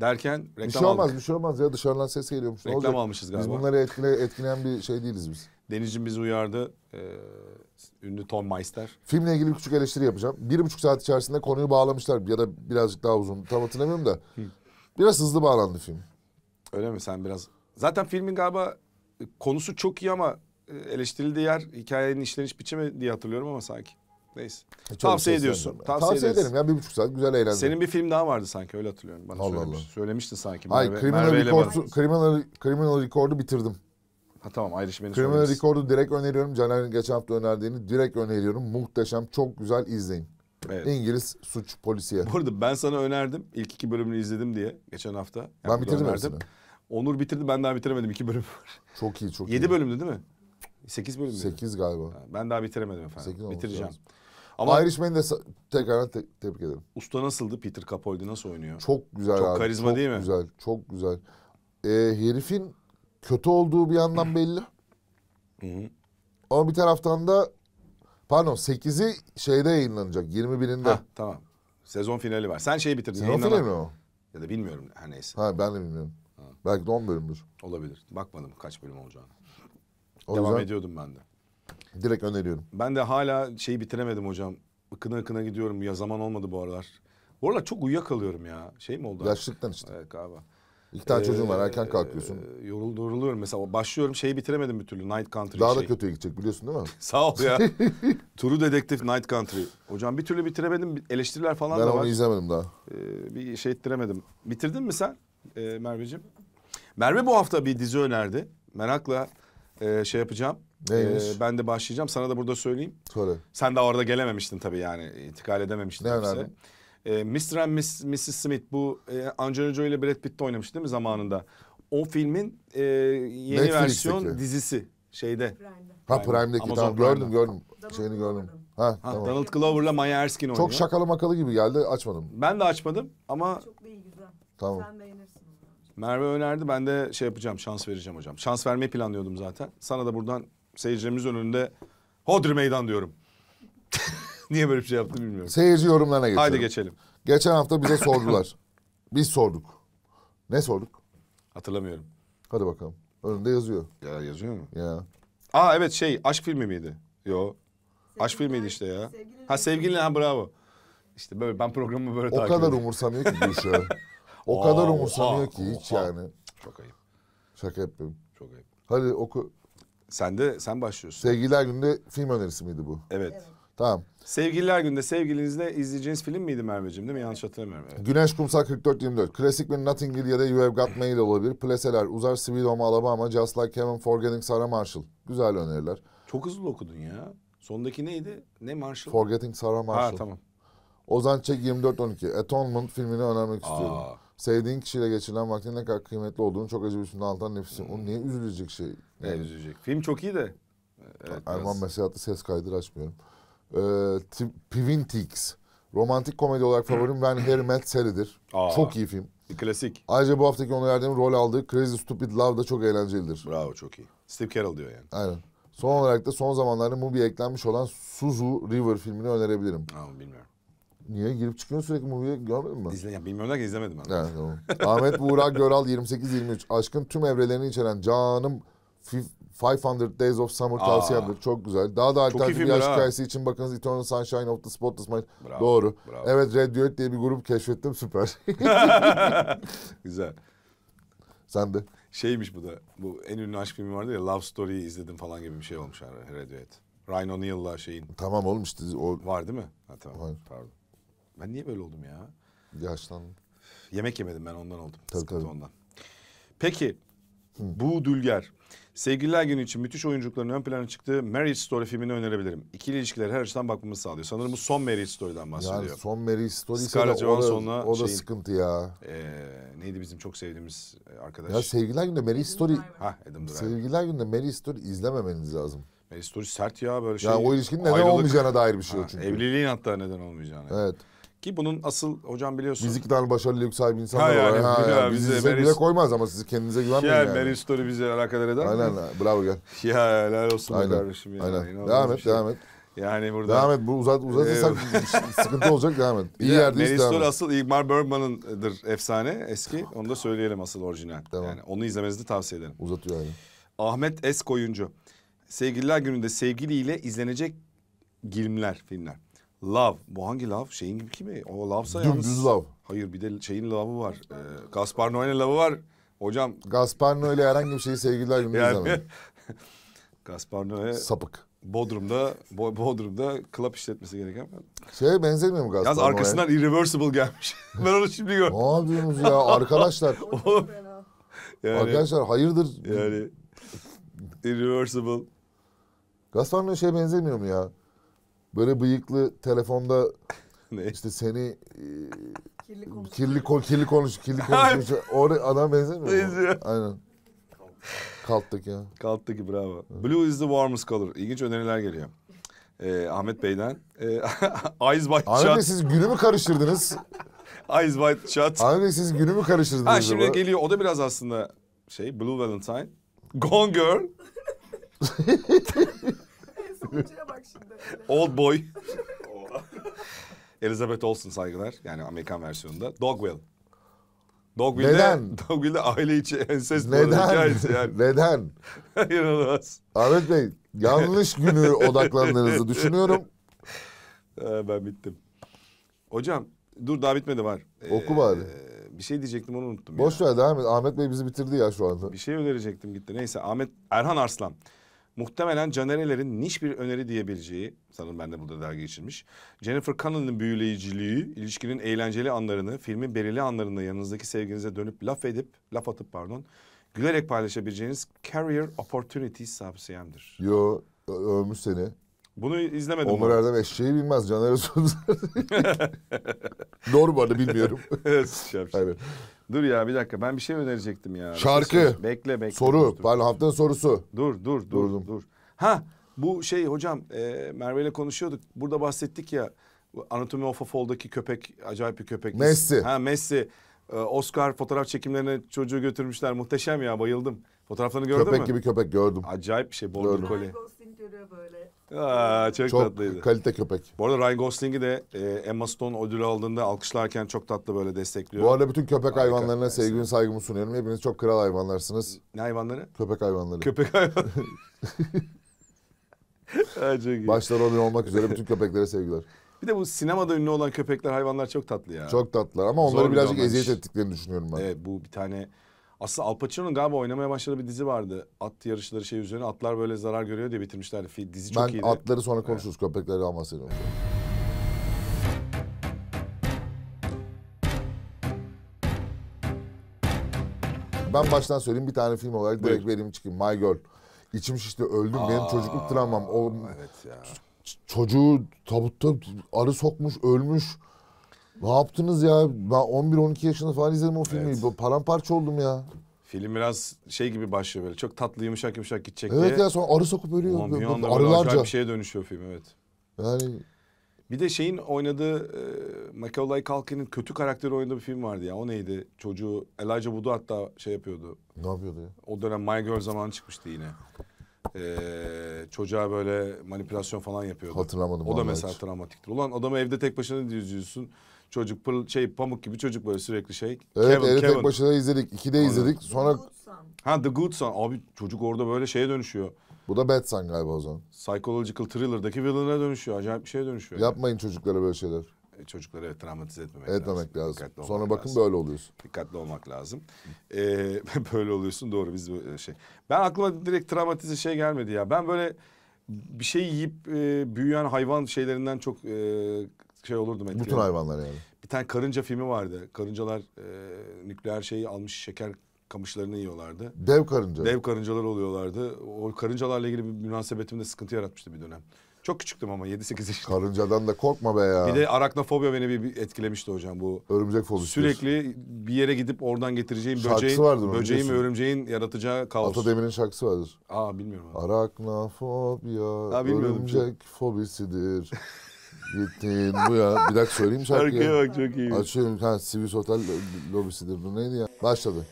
derken reklam Bir şey aldık. bir şey olmaz ya dışarıdan ses geliyormuş. Reklam almışız galiba. Biz bunları etkile, etkileyen bir şey değiliz biz. Deniz'cim bizi uyardı. Ee, ünlü Tom Meister. Filmle ilgili bir küçük eleştiri yapacağım. Bir buçuk saat içerisinde konuyu bağlamışlar ya da birazcık daha uzun. Tam hatırlamıyorum da. biraz hızlı bağlandı film. Öyle mi sen biraz? Zaten filmin galiba e, konusu çok iyi ama e, eleştirildiği yer hikayenin işleniş biçimi diye hatırlıyorum ama sanki. Neyse. Hiç e, şey tavsiye ediyorsun. Tavsiye, tavsiye ederim ya bir buçuk saat güzel eğlendim. Senin bir film daha vardı sanki öyle hatırlıyorum. Bana Allah söylemiş, Allah. söylemiştin sanki. Hayır Merve, Criminal, Merve Record'u, Criminal, Criminal Record'u bitirdim. Ha tamam ayrışmeni Criminal Record'u direkt öneriyorum. Caner'in geçen hafta önerdiğini direkt öneriyorum. Muhteşem, çok güzel izleyin. Evet. İngiliz suç polisiye. Bu arada ben sana önerdim. İlk iki bölümünü izledim diye geçen hafta. Yani ben bitirdim önerdim. Onur bitirdi ben daha bitiremedim. iki bölüm var. *laughs* Çok iyi çok Yedi iyi. Yedi bölümdü değil mi? Sekiz bölüm Sekiz galiba. Ben daha bitiremedim efendim. Sekiz Bitireceğim. Ama Irishman'i de tekrar te- tebrik ederim. Usta nasıldı Peter Capaldi nasıl oynuyor? Çok güzel çok abi. Çok karizma çok değil mi? güzel, çok güzel. Ee, herifin kötü olduğu bir yandan belli. Ama bir taraftan da pardon 8'i şeyde yayınlanacak 21'inde. Ha, tamam. Sezon finali var. Sen şeyi bitirdin. Sezon finali mi o? Ya da bilmiyorum her neyse. Ha ben de bilmiyorum. Ha. Belki de 10 bölümdür. Olabilir. Bakmadım kaç bölüm olacağını. O Devam yüzden... ediyordum ben de. Direkt öneriyorum. Ben de hala şeyi bitiremedim hocam. Ikına ıkına gidiyorum. Ya zaman olmadı bu aralar. Bu aralar çok uyuyakalıyorum ya. Şey mi oldu? Yaşlıktan işte. Evet galiba. İki tane ee, çocuğum var erken kalkıyorsun. E, yorul, yoruluyorum mesela başlıyorum şeyi bitiremedim bir türlü Night Country Daha şey. da kötüye gidecek biliyorsun değil mi? *laughs* Sağ ol ya. *laughs* Turu Dedektif Night Country. Hocam bir türlü bitiremedim eleştiriler falan ben da var. Ben onu izlemedim daha. Ee, bir şey ettiremedim. Bitirdin mi sen ee, Merveciğim? Merve bu hafta bir dizi önerdi. Merakla e, şey yapacağım. Neymiş? Ee, ben de başlayacağım. Sana da burada söyleyeyim. Söyle. Sen de orada gelememiştin tabii yani. İntikal edememiştin. Ne önerdin? E, ee, Mr. and Miss, Mrs. Smith bu e, Angelina Jolie ile Brad Pitt oynamış değil mi zamanında? O filmin e, yeni versiyon dizisi şeyde. Prime'de. Ha Prime'deki Amazon tamam Prime'da. gördüm gördüm. Donald Şeyini gördüm. Ha, ha tamam. Donald Glover'la Maya Erskine oynuyor. Çok şakalı makalı gibi geldi açmadım. Ben de açmadım ama Çok iyi güzel. Tamam. Sen beğenirsin. Merve önerdi ben de şey yapacağım şans vereceğim hocam. Şans vermeyi planlıyordum zaten. Sana da buradan seyircilerimiz önünde hodri meydan diyorum. *laughs* *laughs* Niye böyle bir şey yaptı bilmiyorum. Seyirci yorumlarına geçelim. Haydi geçelim. Geçen hafta bize sordular. *laughs* Biz sorduk. Ne sorduk? Hatırlamıyorum. Hadi bakalım. Önünde yazıyor. Ya yazıyor mu? Ya. Aa evet şey aşk filmi miydi? Yo. Sevgili aşk filmiydi işte ya. Sevgili ha sevgili ha şey bravo. İşte böyle ben programı böyle o takip kadar ediyorum. umursamıyor ki bu işe. o *laughs* kadar umursamıyor ki hiç yani. Çok ayıp. Şaka yapıyorum. Çok ayıp. Hadi oku. Sen de sen başlıyorsun. Sevgililer Günü'nde film önerisi miydi bu? Evet. evet. Tamam. Sevgililer Günü'nde sevgilinizle izleyeceğiniz film miydi Merveciğim değil mi? Yanlış hatırlamıyorum. Evet. Güneş Kumsal 44-24. Klasik bir Nothing Hill ya da You Have Got Mail olabilir. Pleseler, Uzar, Sweet Home, Alabama, Just Like Kevin, Forgetting Sarah Marshall. Güzel öneriler. Çok hızlı okudun ya. Sondaki neydi? Ne Marshall? Forgetting Sarah Marshall. Ha tamam. Ozan Çek 24-12. Atonement filmini önermek Aa. istiyorum. Sevdiğin kişiyle geçirilen vaktin ne kadar kıymetli olduğunu çok acı bir şekilde anlatan nefsim. Hmm. O niye üzülecek şey? Ne yani. üzülecek? Film çok iyi de. Evet, Erman biraz... Mesih ses kaydını açmıyorum e, ee, Pivintix. Romantik komedi olarak favorim Ben Harry Met Sally'dir. Aa. Çok iyi film. Klasik. Ayrıca bu haftaki onaylardan rol aldığı Crazy Stupid Love da çok eğlencelidir. Bravo çok iyi. Steve Carell diyor yani. Aynen. Son olarak da son zamanlarda Mubi'ye eklenmiş olan Suzu River filmini önerebilirim. Ama bilmiyorum. Niye? Girip çıkıyorsun sürekli Mubi'ye görmedin mi? İzle, ya bilmiyorum derken izlemedim ben. Yani, tamam. Ahmet Buğra Göral 28-23. Aşkın tüm evrelerini içeren canım fif, 500 Days of Summer tavsiye tavsiyemdir. Çok güzel. Daha da alternatif bir aşk hikayesi için bakınız Eternal Sunshine of the Spotless Mind. Bravo, Doğru. Bravo. Evet Red Dirt diye bir grup keşfettim. Süper. *laughs* güzel. Sen de. Şeymiş bu da. Bu en ünlü aşk filmi vardı ya Love Story'yi izledim falan gibi bir şey olmuş yani Red Dirt. Ryan O'Neill'la şeyin. Tamam oğlum işte o. Var değil mi? Ha tamam. Var. Pardon. Ben niye böyle oldum ya? Yaşlandım. Yemek yemedim ben ondan oldum. Tabii, tabii. ondan. Peki. Hı. Bu Dülger. Sevgililer günü için müthiş oyuncukların ön plana çıktığı Marriage Story filmini önerebilirim. İkili ilişkiler her açıdan bakmamızı sağlıyor. Sanırım bu son Marriage Story'den bahsediyor. Yani son Marriage Story Scarlett Johansson'la o da şeyin, sıkıntı ya. E, neydi bizim çok sevdiğimiz e, arkadaş? Ya Sevgililer Günü'nde Marriage Story... Ha, Adam Driver. Sevgililer Günü'nde Marriage Story izlememeniz lazım. Marriage Story sert ya böyle şey. Yani o ilişkinin neden ayrılık, olmayacağına dair bir şey ha, o çünkü. Evliliğin hatta neden olmayacağına. Evet. Ki bunun asıl hocam biliyorsun. Biz iki tane başarılı yük sahibi insanlar ha yani, var. Ha, yani. Bizi, bizi Meris... bile koymaz ama siz kendinize güvenmeyin yani. Mary Story bize alakadar eder aynen, mi? Aynen bravo gel. *laughs* Ya helal olsun aynen. kardeşim. Ya. Aynen. İnanılmaz devam et şey. devam et. Yani burada... Devam et bu uzat uzatırsak ee, *laughs* sıkıntı olacak devam et. İyi yerdeyiz devam et. asıl Ingmar Bergman'ındır efsane eski. Onu da söyleyelim asıl orijinal. Tamam. Yani onu izlemenizi tavsiye ederim. Uzatıyor yani. Ahmet es koyuncu. Sevgililer gününde sevgiliyle izlenecek gilmler, filmler. Love. Bu hangi love? Şeyin gibi ki mi? O love'sa yalnız. Dümdüz love. Hayır bir de şeyin love'ı var. Ee, Gaspar Noé'nin love'ı var. Hocam. Gaspar Noé'yle herhangi bir şeyi sevgililer gibi yani... izlemedim. *laughs* Gaspar Noé. Sapık. Bodrum'da Bodrum'da club işletmesi gereken. Şeye benzemiyor mu Gaspar Yalnız arkasından Noé? irreversible gelmiş. *laughs* ben onu şimdi gördüm. Ne yapıyorsunuz ya arkadaşlar? *laughs* yani, arkadaşlar hayırdır? Yani irreversible. Gaspar Noé şeye benzemiyor mu ya? Böyle bıyıklı telefonda *laughs* ne? işte seni e, kirli konuş kirli, konuş *laughs* kirli konuş orada adam benzemiyor. Benziyor. Aynen. Kalttaki ya. Kalttaki bravo. Blue is the warmest color. İlginç öneriler geliyor. Ee, Ahmet Bey'den. Ee, Eyes *laughs* wide Shut. Ahmet Bey siz günü mü karıştırdınız? Eyes wide Shut. Ahmet Bey siz günü mü karıştırdınız? Ha şimdi acaba? geliyor. O da biraz aslında şey Blue Valentine. Gone Girl şimdi. Old Boy. Elizabeth Olsen saygılar. Yani Amerikan versiyonunda. Dogwell. Dogville'de, Neden? *laughs* Dogville'de aile içi ensest Neden? hikayesi yani. Neden? *laughs* İnanılmaz. Ahmet Bey yanlış günü *laughs* odaklandığınızı düşünüyorum. Ee, ben bittim. Hocam dur daha bitmedi var. Ee, Oku bari. bir şey diyecektim onu unuttum. Boş ya. ver devam et. Ahmet Bey bizi bitirdi ya şu anda. Bir şey önerecektim gitti. Neyse Ahmet Erhan Arslan muhtemelen Canereler'in niş bir öneri diyebileceği, sanırım ben de burada dergi geçirmiş. Jennifer Connelly'nin büyüleyiciliği, ilişkinin eğlenceli anlarını, filmin belirli anlarında yanınızdaki sevginize dönüp laf edip, laf atıp pardon, gülerek paylaşabileceğiniz Career Opportunities tavsiyemdir. Yo, ölmüş seni. Bunu izlemedim. Onur Erdem eşeği bilmez. Caner Özgür. *laughs* Doğru mu arada bilmiyorum. *laughs* evet. Dur ya bir dakika ben bir şey önerecektim ya. Şey Şarkı. Bekle bekle. Soru. Dur. Pardon haftanın sorusu. Dur dur dur. Durdum. Dur. Ha bu şey hocam e, Merve ile konuşuyorduk. Burada bahsettik ya Anatomy of a Fall'daki köpek acayip bir köpek. Messi. Ha Messi. E, Oscar fotoğraf çekimlerine çocuğu götürmüşler. Muhteşem ya bayıldım. Fotoğraflarını gördün köpek mü? Köpek gibi köpek gördüm. Acayip bir şey. Border Collie. böyle. Aa, çok, çok tatlıydı. Çok kalite köpek. Bu arada Ryan Gosling'i de e, Emma Stone ödülü aldığında alkışlarken çok tatlı böyle destekliyor. Bu arada bütün köpek Harika. hayvanlarına sevgimi saygımı sunuyorum. Hepiniz çok kral hayvanlarsınız. Ne hayvanları? Köpek hayvanları. Köpek hayvanları. *laughs* Başta Robin olmak üzere bütün köpeklere sevgiler. Bir de bu sinemada ünlü olan köpekler, hayvanlar çok tatlı ya. Çok tatlılar ama onları Zor birazcık eziyet ettiklerini düşünüyorum ben. Evet bu bir tane aslında Al Pacino'nun galiba oynamaya başladığı bir dizi vardı. At yarışları şey üzerine atlar böyle zarar görüyor diye bitirmişlerdi. Fi- Dizi çok ben iyiydi. atları sonra konuşuruz köpekleri ama almasaydım. Ben baştan söyleyeyim bir tane film olarak direkt vereyim çıkayım. My Girl. İçim şişti öldüm benim çocukluk travmam. O Evet ya. çocuğu tabutta arı sokmuş ölmüş. Ne yaptınız ya? Ben 11-12 yaşında falan izledim o filmi. Evet. Paramparça oldum ya. Film biraz şey gibi başlıyor böyle. Çok tatlı yumuşak yumuşak gidecek diye. Evet ya sonra arı sokup ölüyor. Ulan bir anda böyle bir şeye dönüşüyor film evet. Yani bir de şeyin oynadığı e, Macaulay Culkin'in kötü karakteri oynadığı bir film vardı ya. O neydi? Çocuğu Elijah Wood'u hatta şey yapıyordu. Ne yapıyordu ya? O dönem My Girl zamanı çıkmıştı yine. Ee, çocuğa böyle manipülasyon falan yapıyordu. Hatırlamadım. O da mesela hiç. travmatiktir. Ulan adamı evde tek başına diyorsun. Çocuk pırl, şey pamuk gibi çocuk böyle sürekli şey. Evet Kevin, Kevin. tek başına izledik. İki de izledik. Sonra Ha The Good Son. Abi çocuk orada böyle şeye dönüşüyor. bu da Bad Son galiba o zaman. Psychological Thriller'daki villain'a dönüşüyor. Acayip bir şeye dönüşüyor. Yapmayın çocuklara böyle şeyler. E, Çocukları evet, travmatize etmemek lazım. Etmemek lazım. Dikkatli Sonra bakın lazım. böyle oluyorsun. Dikkatli olmak lazım. Ee, *laughs* böyle oluyorsun doğru biz böyle şey. Ben aklıma direkt travmatize şey gelmedi ya. Ben böyle bir şey yiyip e, büyüyen hayvan şeylerinden çok e, şey olurdum etkilendim. Bütün hayvanlar yani. Bir tane karınca filmi vardı. Karıncalar e, nükleer şeyi almış şeker kamışlarını yiyorlardı. Dev karınca. Dev karıncalar oluyorlardı. O karıncalarla ilgili bir münasebetimde sıkıntı yaratmıştı bir dönem. Çok küçüktüm ama 7-8 yaşında. Karıncadan da korkma be ya. Bir de araknofobya beni bir, etkilemişti hocam bu. Örümcek fobisi. Sürekli bir yere gidip oradan getireceğim şarkısı böceğin, vardır böceğin ve örümceğin yaratacağı kaos. Atademir'in şarkısı vardır. Aa bilmiyorum. Abi. Araknofobya Aa, örümcek fobisidir. *laughs* Gittin bu ya. Bir dakika söyleyeyim şarkıyı. Şarkıya bak çok iyi. Açıyorum. Ha, Sivis Otel lobisidir bu neydi ya? Başladı.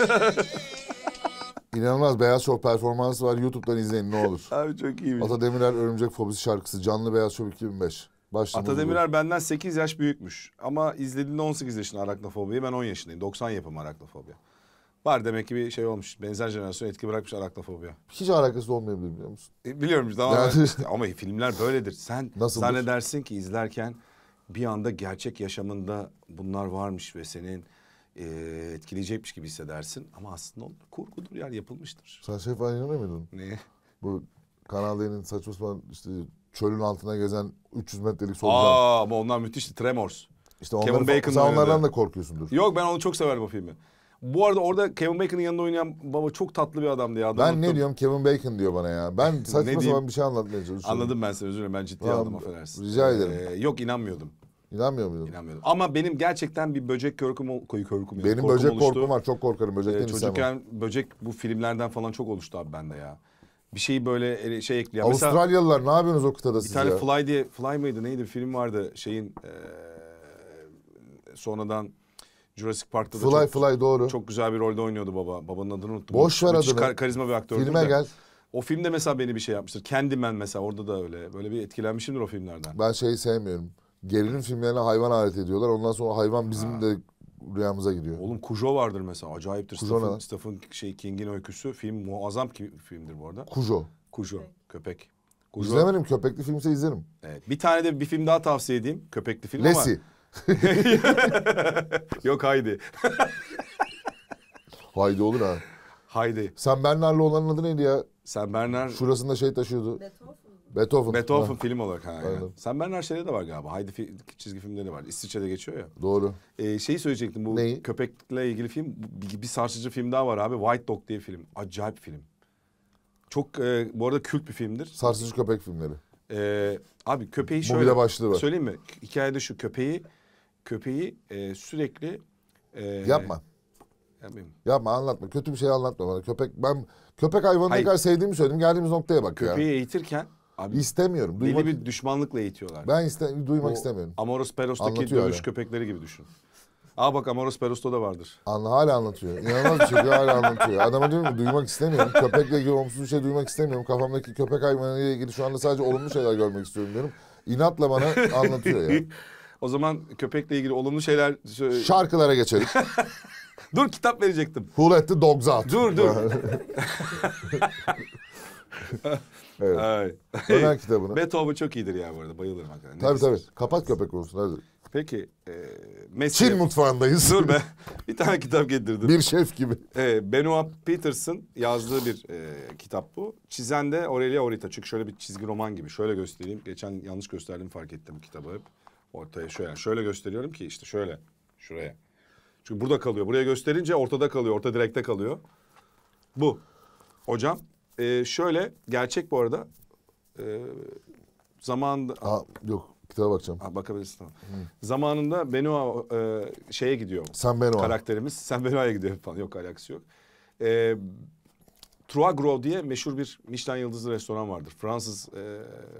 *laughs* İnanılmaz Beyaz Şov performansı var. YouTube'dan izleyin ne olur. Abi çok iyi. Ata Demirer Örümcek Fobisi şarkısı. Canlı Beyaz Şov 2005. Başlamamız Atademirer bu. benden 8 yaş büyükmüş. Ama izlediğinde 18 yaşında Araknofobia'yı ben 10 yaşındayım. 90 yapımı Araknofobia. Var demek ki bir şey olmuş. Benzer jenerasyon etki bırakmış araknofobia. Hiç alakası olmayabilir biliyor musun? E, biliyorum işte ama, yani... *laughs* ama filmler böyledir. Sen Nasıldır? zannedersin ki izlerken bir anda gerçek yaşamında bunlar varmış ve senin e, etkileyecekmiş gibi hissedersin. Ama aslında onlar kurgudur yani yapılmıştır. Sen şey falan inanıyor muydun? Bu Kanadya'nın saçma sapan işte çölün altına gezen 300 metrelik solucan. Aa ama onlar müthişti. Tremors. İşte onları, Kevin Bacon'ın sen onlardan da korkuyorsundur. Yok ben onu çok severim o filmi. Bu arada orada Kevin Bacon'ın yanında oynayan baba çok tatlı bir adamdı ya. adam. ben unuttum. ne diyorum Kevin Bacon diyor bana ya. Ben *laughs* saçma sapan bir şey anlatmaya çalışıyorum. Anladım ben seni özür dilerim ben ciddiye aldım affedersin. Rica ederim. Ee, yok inanmıyordum. İnanmıyor muydun? İnanmıyordum. Ama benim gerçekten bir böcek korkum koyu korkum Benim korkum böcek oluştu. korkum var. Çok korkarım böcekten ee, Çocukken istemem. böcek bu filmlerden falan çok oluştu abi bende ya bir şeyi böyle e, şey ekleyen. Avustralyalılar Mesela, ne yapıyorsunuz o kıtada siz Bir tane Fly diye Fly mıydı neydi film vardı şeyin ee, sonradan Jurassic Park'ta da Fly çok, Fly doğru. Çok güzel bir rolde oynuyordu baba. Babanın adını unuttum. Boş ver adını. Kar, karizma bir aktör. Filme gel. O filmde mesela beni bir şey yapmıştır. ben mesela orada da öyle. Böyle bir etkilenmişimdir o filmlerden. Ben şeyi sevmiyorum. Gerilim filmlerine hayvan alet ediyorlar. Ondan sonra hayvan bizim ha. de rüyamıza giriyor. Oğlum Kujo vardır mesela. Acayiptir. Kujo Stephen, Stephen şey, King'in öyküsü. Film muazzam ki, filmdir bu arada. Kujo. Kujo. Köpek. Kujo. İzlemedim. Köpekli filmse izlerim. Evet. Bir tane de bir film daha tavsiye edeyim. Köpekli film Lesi. ama. *laughs* Yok haydi. *laughs* Haydi olur ha. Haydi. Sen Bernard'la olanın adı neydi ya? Sen Bernard Şurasında şey taşıyordu. Beethoven. Beethoven. Beethoven film olarak ha. Yani. Aynen. Sen Bernard şeyde de var galiba. Haydi fi- çizgi filmleri de var. İsviçre'de geçiyor ya. Doğru. Ee, şeyi söyleyecektim bu Neyi? köpekle ilgili film. Bir, bir sarsıcı film daha var abi. White Dog diye film. Acayip film. Çok e, bu arada kült bir filmdir. Sarsıcı köpek filmleri. Ee, abi köpeği şöyle. Mobile başlığı var. Söyleyeyim mi? Hikayede şu köpeği köpeği e, sürekli e, Yapma. Yapmayayım. Yapma anlatma. Kötü bir şey anlatma bana. Köpek ben köpek hayvanı ne kadar sevdiğimi söyledim. Geldiğimiz noktaya bak ya. Köpeği eğitirken Abi, istemiyorum. Duymak... Deli bir düşmanlıkla eğitiyorlar. Ben iste duymak o, istemiyorum. Amoros Peros'taki dövüş öyle. köpekleri gibi düşün. Aa bak Amoros Peros'ta da vardır. Anla, hala anlatıyor. İnanılmaz bir şey hala anlatıyor. Adama diyorum ki duymak istemiyorum. Köpekle ilgili olumsuz bir şey duymak istemiyorum. Kafamdaki köpek hayvanıyla ilgili şu anda sadece olumlu şeyler görmek istiyorum diyorum. İnatla bana anlatıyor yani. *laughs* o zaman köpekle ilgili olumlu şeyler... Şarkılara geçelim. *laughs* dur kitap verecektim. Who let the dogs out? Dur dur. *laughs* Evet. Ay. kitabını. Beethoven çok iyidir ya bu arada. Bayılırım hakikaten. Tabii tabii. Kapat köpek konusunu hadi. Peki. E, Messi... Çin mutfağındayız. Dur be. *laughs* bir tane kitap getirdim. bir şef gibi. E, Benoit Peterson yazdığı bir e, kitap bu. Çizen de Aurelia Orita. Çünkü şöyle bir çizgi roman gibi. Şöyle göstereyim. Geçen yanlış gösterdim fark ettim kitabı hep. Ortaya şöyle. Şöyle gösteriyorum ki işte şöyle. Şuraya. Çünkü burada kalıyor. Buraya gösterince ortada kalıyor. Orta direkte kalıyor. Bu. Hocam e, şöyle gerçek bu arada. E, zaman Aa, yok kitaba bakacağım. Ha, bakabilirsin tamam. Hı. Zamanında Benoa e, şeye gidiyor. Sen Benoa. Karakterimiz Sen Benoa'ya gidiyor falan. Yok alakası yok. E, Trois diye meşhur bir Michelin yıldızlı restoran vardır. Fransız e,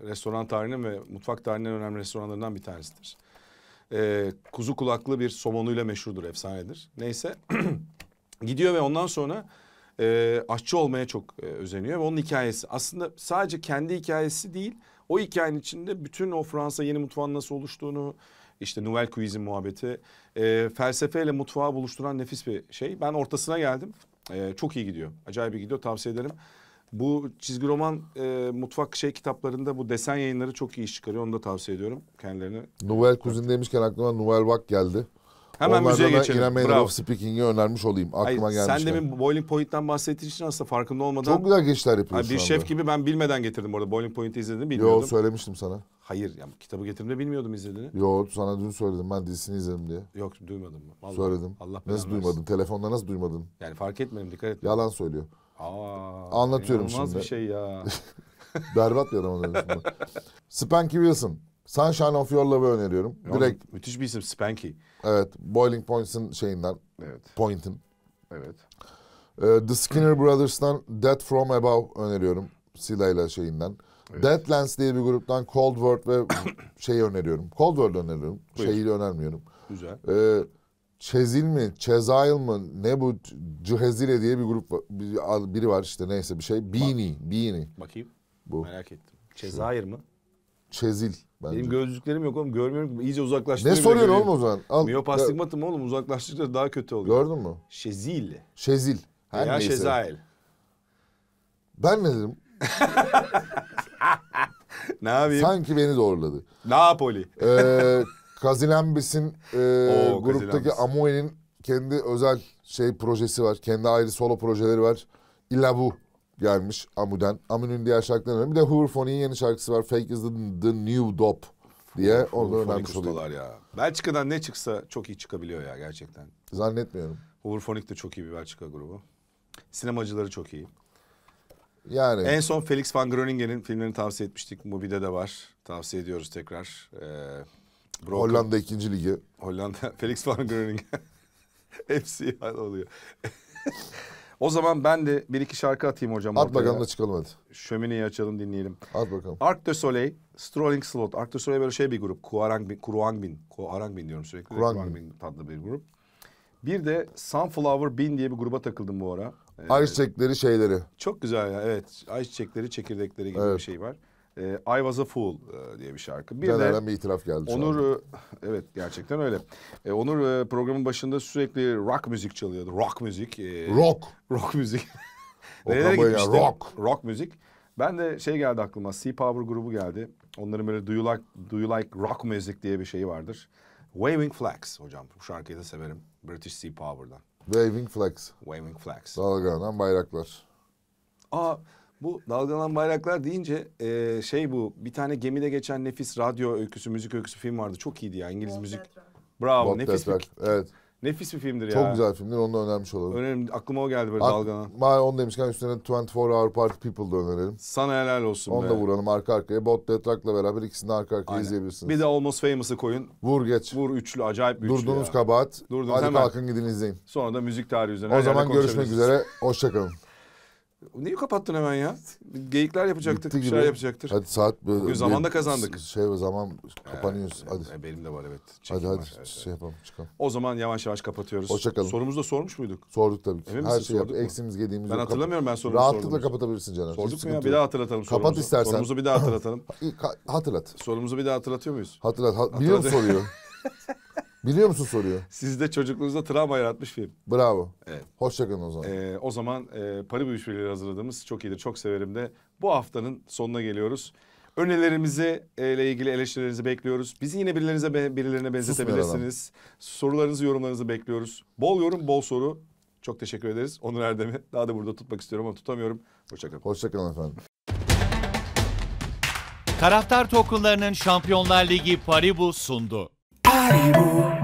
restoran tarihinin ve mutfak tarihinin önemli restoranlarından bir tanesidir. E, kuzu kulaklı bir somonuyla meşhurdur, efsanedir. Neyse *clears throat* gidiyor ve ondan sonra e, aşçı olmaya çok e, özeniyor ve onun hikayesi aslında sadece kendi hikayesi değil o hikayenin içinde bütün o Fransa yeni mutfağın nasıl oluştuğunu işte Nouvel Cuisine muhabbeti e, felsefeyle mutfağı buluşturan nefis bir şey. Ben ortasına geldim. E, çok iyi gidiyor. Acayip iyi gidiyor. Tavsiye ederim. Bu çizgi roman e, mutfak şey kitaplarında bu desen yayınları çok iyi iş çıkarıyor. Onu da tavsiye ediyorum kendilerine. Nouvel Cuisine demişken aklıma Nouvel vak geldi. Hemen Onlardan müziğe geçelim. İrem Manner of Speaking'i önermiş olayım. Aklıma Hayır, gelmişken. Sen demin Boiling Point'ten bahsettiğin için aslında farkında olmadan... Çok güzel geçişler yapıyorsun. Hani bir şef gibi ben bilmeden getirdim orada. Boiling Point'i izlediğini bilmiyordum. Yo söylemiştim sana. Hayır ya kitabı getirdim de bilmiyordum izlediğini. Yo sana dün söyledim ben dizisini izledim diye. Yok duymadım. Vallahi, söyledim. Allah nasıl duymadın? Versin. Telefonda nasıl duymadın? Yani fark etmedim dikkat et. Yalan söylüyor. Aa, Anlatıyorum şimdi. bir şey ya. *laughs* Berbat bir adam. *laughs* Spanky Wilson. Sunshine of Your Love'ı öneriyorum. Yalnız Direkt müthiş bir isim Spanky. evet Boiling Points'ın şeyinden. Evet. Point'in. Evet. Ee, The Skinner Brothers'tan Death From Above öneriyorum. Sila ile şeyinden. Evet. Deadlands diye bir gruptan Cold World ve *coughs* şeyi öneriyorum. Cold World öneriyorum. Buyur. Şeyi önermiyorum. Güzel. Ee, Çezil mi? Çezayıl mı? Ne bu? Cihezile diye bir grup var. biri var işte neyse bir şey. Beanie. Beanie. Bakayım. Bu. Merak ettim. Çezayır mı? Çezil. Bence. Benim gözlüklerim yok oğlum görmüyorum ki. İyice uzaklaştım. Ne soruyorsun oğlum o zaman? Al. Miyop astigmatım oğlum uzaklaştıkça daha kötü oluyor. Gördün mü? Şezil. Şezil. Her ya neyse. şezail. Ben ne dedim? *laughs* ne yapayım? Sanki beni doğruladı. Napoli. Ee, Kazilembis'in e, Oo, gruptaki Kazilembis. Amoe'nin kendi özel şey projesi var. Kendi ayrı solo projeleri var. İlla bu gelmiş Amu'den. Amu'nun diğer şarkıları şarkılarından bir de Hurfoni'nin yeni şarkısı var. Fake is the, the new Dope diye Onları öğrenmiş oluyor. ya. Belçika'dan ne çıksa çok iyi çıkabiliyor ya gerçekten. Zannetmiyorum. Hurfonik de çok iyi bir Belçika grubu. Sinemacıları çok iyi. Yani. En son Felix van Groningen'in filmlerini tavsiye etmiştik. Mubi'de de var. Tavsiye ediyoruz tekrar. Ee, Broken. Hollanda 2. Ligi. Hollanda. *laughs* Felix van Groningen. *laughs* Hepsi oluyor. O zaman ben de bir iki şarkı atayım hocam. At bakalım da çıkalım hadi. Şömineyi açalım dinleyelim. At bakalım. Arc de Soleil, Strolling Slot. Arc de Soleil böyle şey bir grup. Kuarangbin, Kuruangbin, Kuarangbin diyorum sürekli. Kurangbin. tatlı bir grup. Bir de Sunflower Bean diye bir gruba takıldım bu ara. Ee, ayçiçekleri şeyleri. Çok güzel ya evet. Ayçiçekleri çekirdekleri gibi evet. bir şey var. E, I Was A Fool e, diye bir şarkı. Bir de bir itiraf geldi Onur, e, evet gerçekten öyle. E, Onur e, programın başında sürekli rock müzik çalıyordu. Rock müzik. E, rock. Rock müzik. *laughs* Nereye gitmişti? Rock. Rock müzik. Ben de şey geldi aklıma, Sea Power grubu geldi. Onların böyle Do You Like, Do you like Rock Music diye bir şeyi vardır. Waving Flags hocam, bu şarkıyı da severim. British Sea Power'dan. Waving Flags. Waving Flags. Dalgalanan bayraklar. Aa, bu dalgalanan bayraklar deyince e, şey bu bir tane gemide geçen nefis radyo öyküsü, müzik öyküsü film vardı. Çok iyiydi ya İngiliz Bob müzik. Death Bravo Bob nefis Death bir, evet. nefis bir filmdir ya Çok ya. güzel filmdir onu da önermiş olalım. Önerim, aklıma o geldi böyle Ak- dalgalanan. Ma onu demişken üstüne 24 Hour Party People da önerelim. Sana helal olsun Onu be. da vuralım arka arkaya. Bot Death beraber ikisini arka arkaya Aynen. izleyebilirsiniz. Bir de Almost Famous'ı koyun. Vur geç. Vur üçlü acayip bir üçlü ya. kabahat. Durdunuz Hadi hemen. kalkın gidin izleyin. Sonra da müzik tarihi üzerine. O her zaman görüşmek üzere. Hoşçakalın. *laughs* Neyi kapattın hemen ya? Geyikler yapacaktık, Bitti şeyler yapacaktır. Hadi saat böyle. Bugün zamanda kazandık. Şey zaman kapanıyoruz. Ee, hadi. Benim de var evet. Çekim hadi hadi var. şey yapalım çıkalım. O zaman yavaş yavaş kapatıyoruz. Hoşçakalın. Sorumuzu da sormuş muyduk? Sorduk tabii ki. Emin Her misin, şey yaptık. Eksimiz gediğimiz Ben hatırlamıyorum ben sorumu. Rahatlıkla sorumuzu. kapatabilirsin canım. Sorduk mu ya? Bir daha hatırlatalım Kapat sorumuzu. istersen. Sorumuzu bir daha hatırlatalım. *laughs* Hatırlat. Sorumuzu bir daha hatırlatıyor muyuz? Hatırlat. Ha, biliyor musun soruyu? *laughs* Biliyor musun soruyor? Sizde çocukluğunuzda travma yaratmış film. Bravo. Evet. Hoşçakalın o zaman. Ee, o zaman e, Paribu işbirliğiyle hazırladığımız çok iyidir, çok severim de bu haftanın sonuna geliyoruz. Önerilerimizi e, ile ilgili eleştirilerinizi bekliyoruz. Bizi yine birilerinize be, birilerine benzetebilirsiniz. Sorularınızı, yorumlarınızı bekliyoruz. Bol yorum, bol soru. Çok teşekkür ederiz. Onur Erdem'i daha da burada tutmak istiyorum ama tutamıyorum. Hoşçakalın. Hoşçakalın efendim. Taraftar tokenlarının Şampiyonlar Ligi Paribu sundu. party, boo.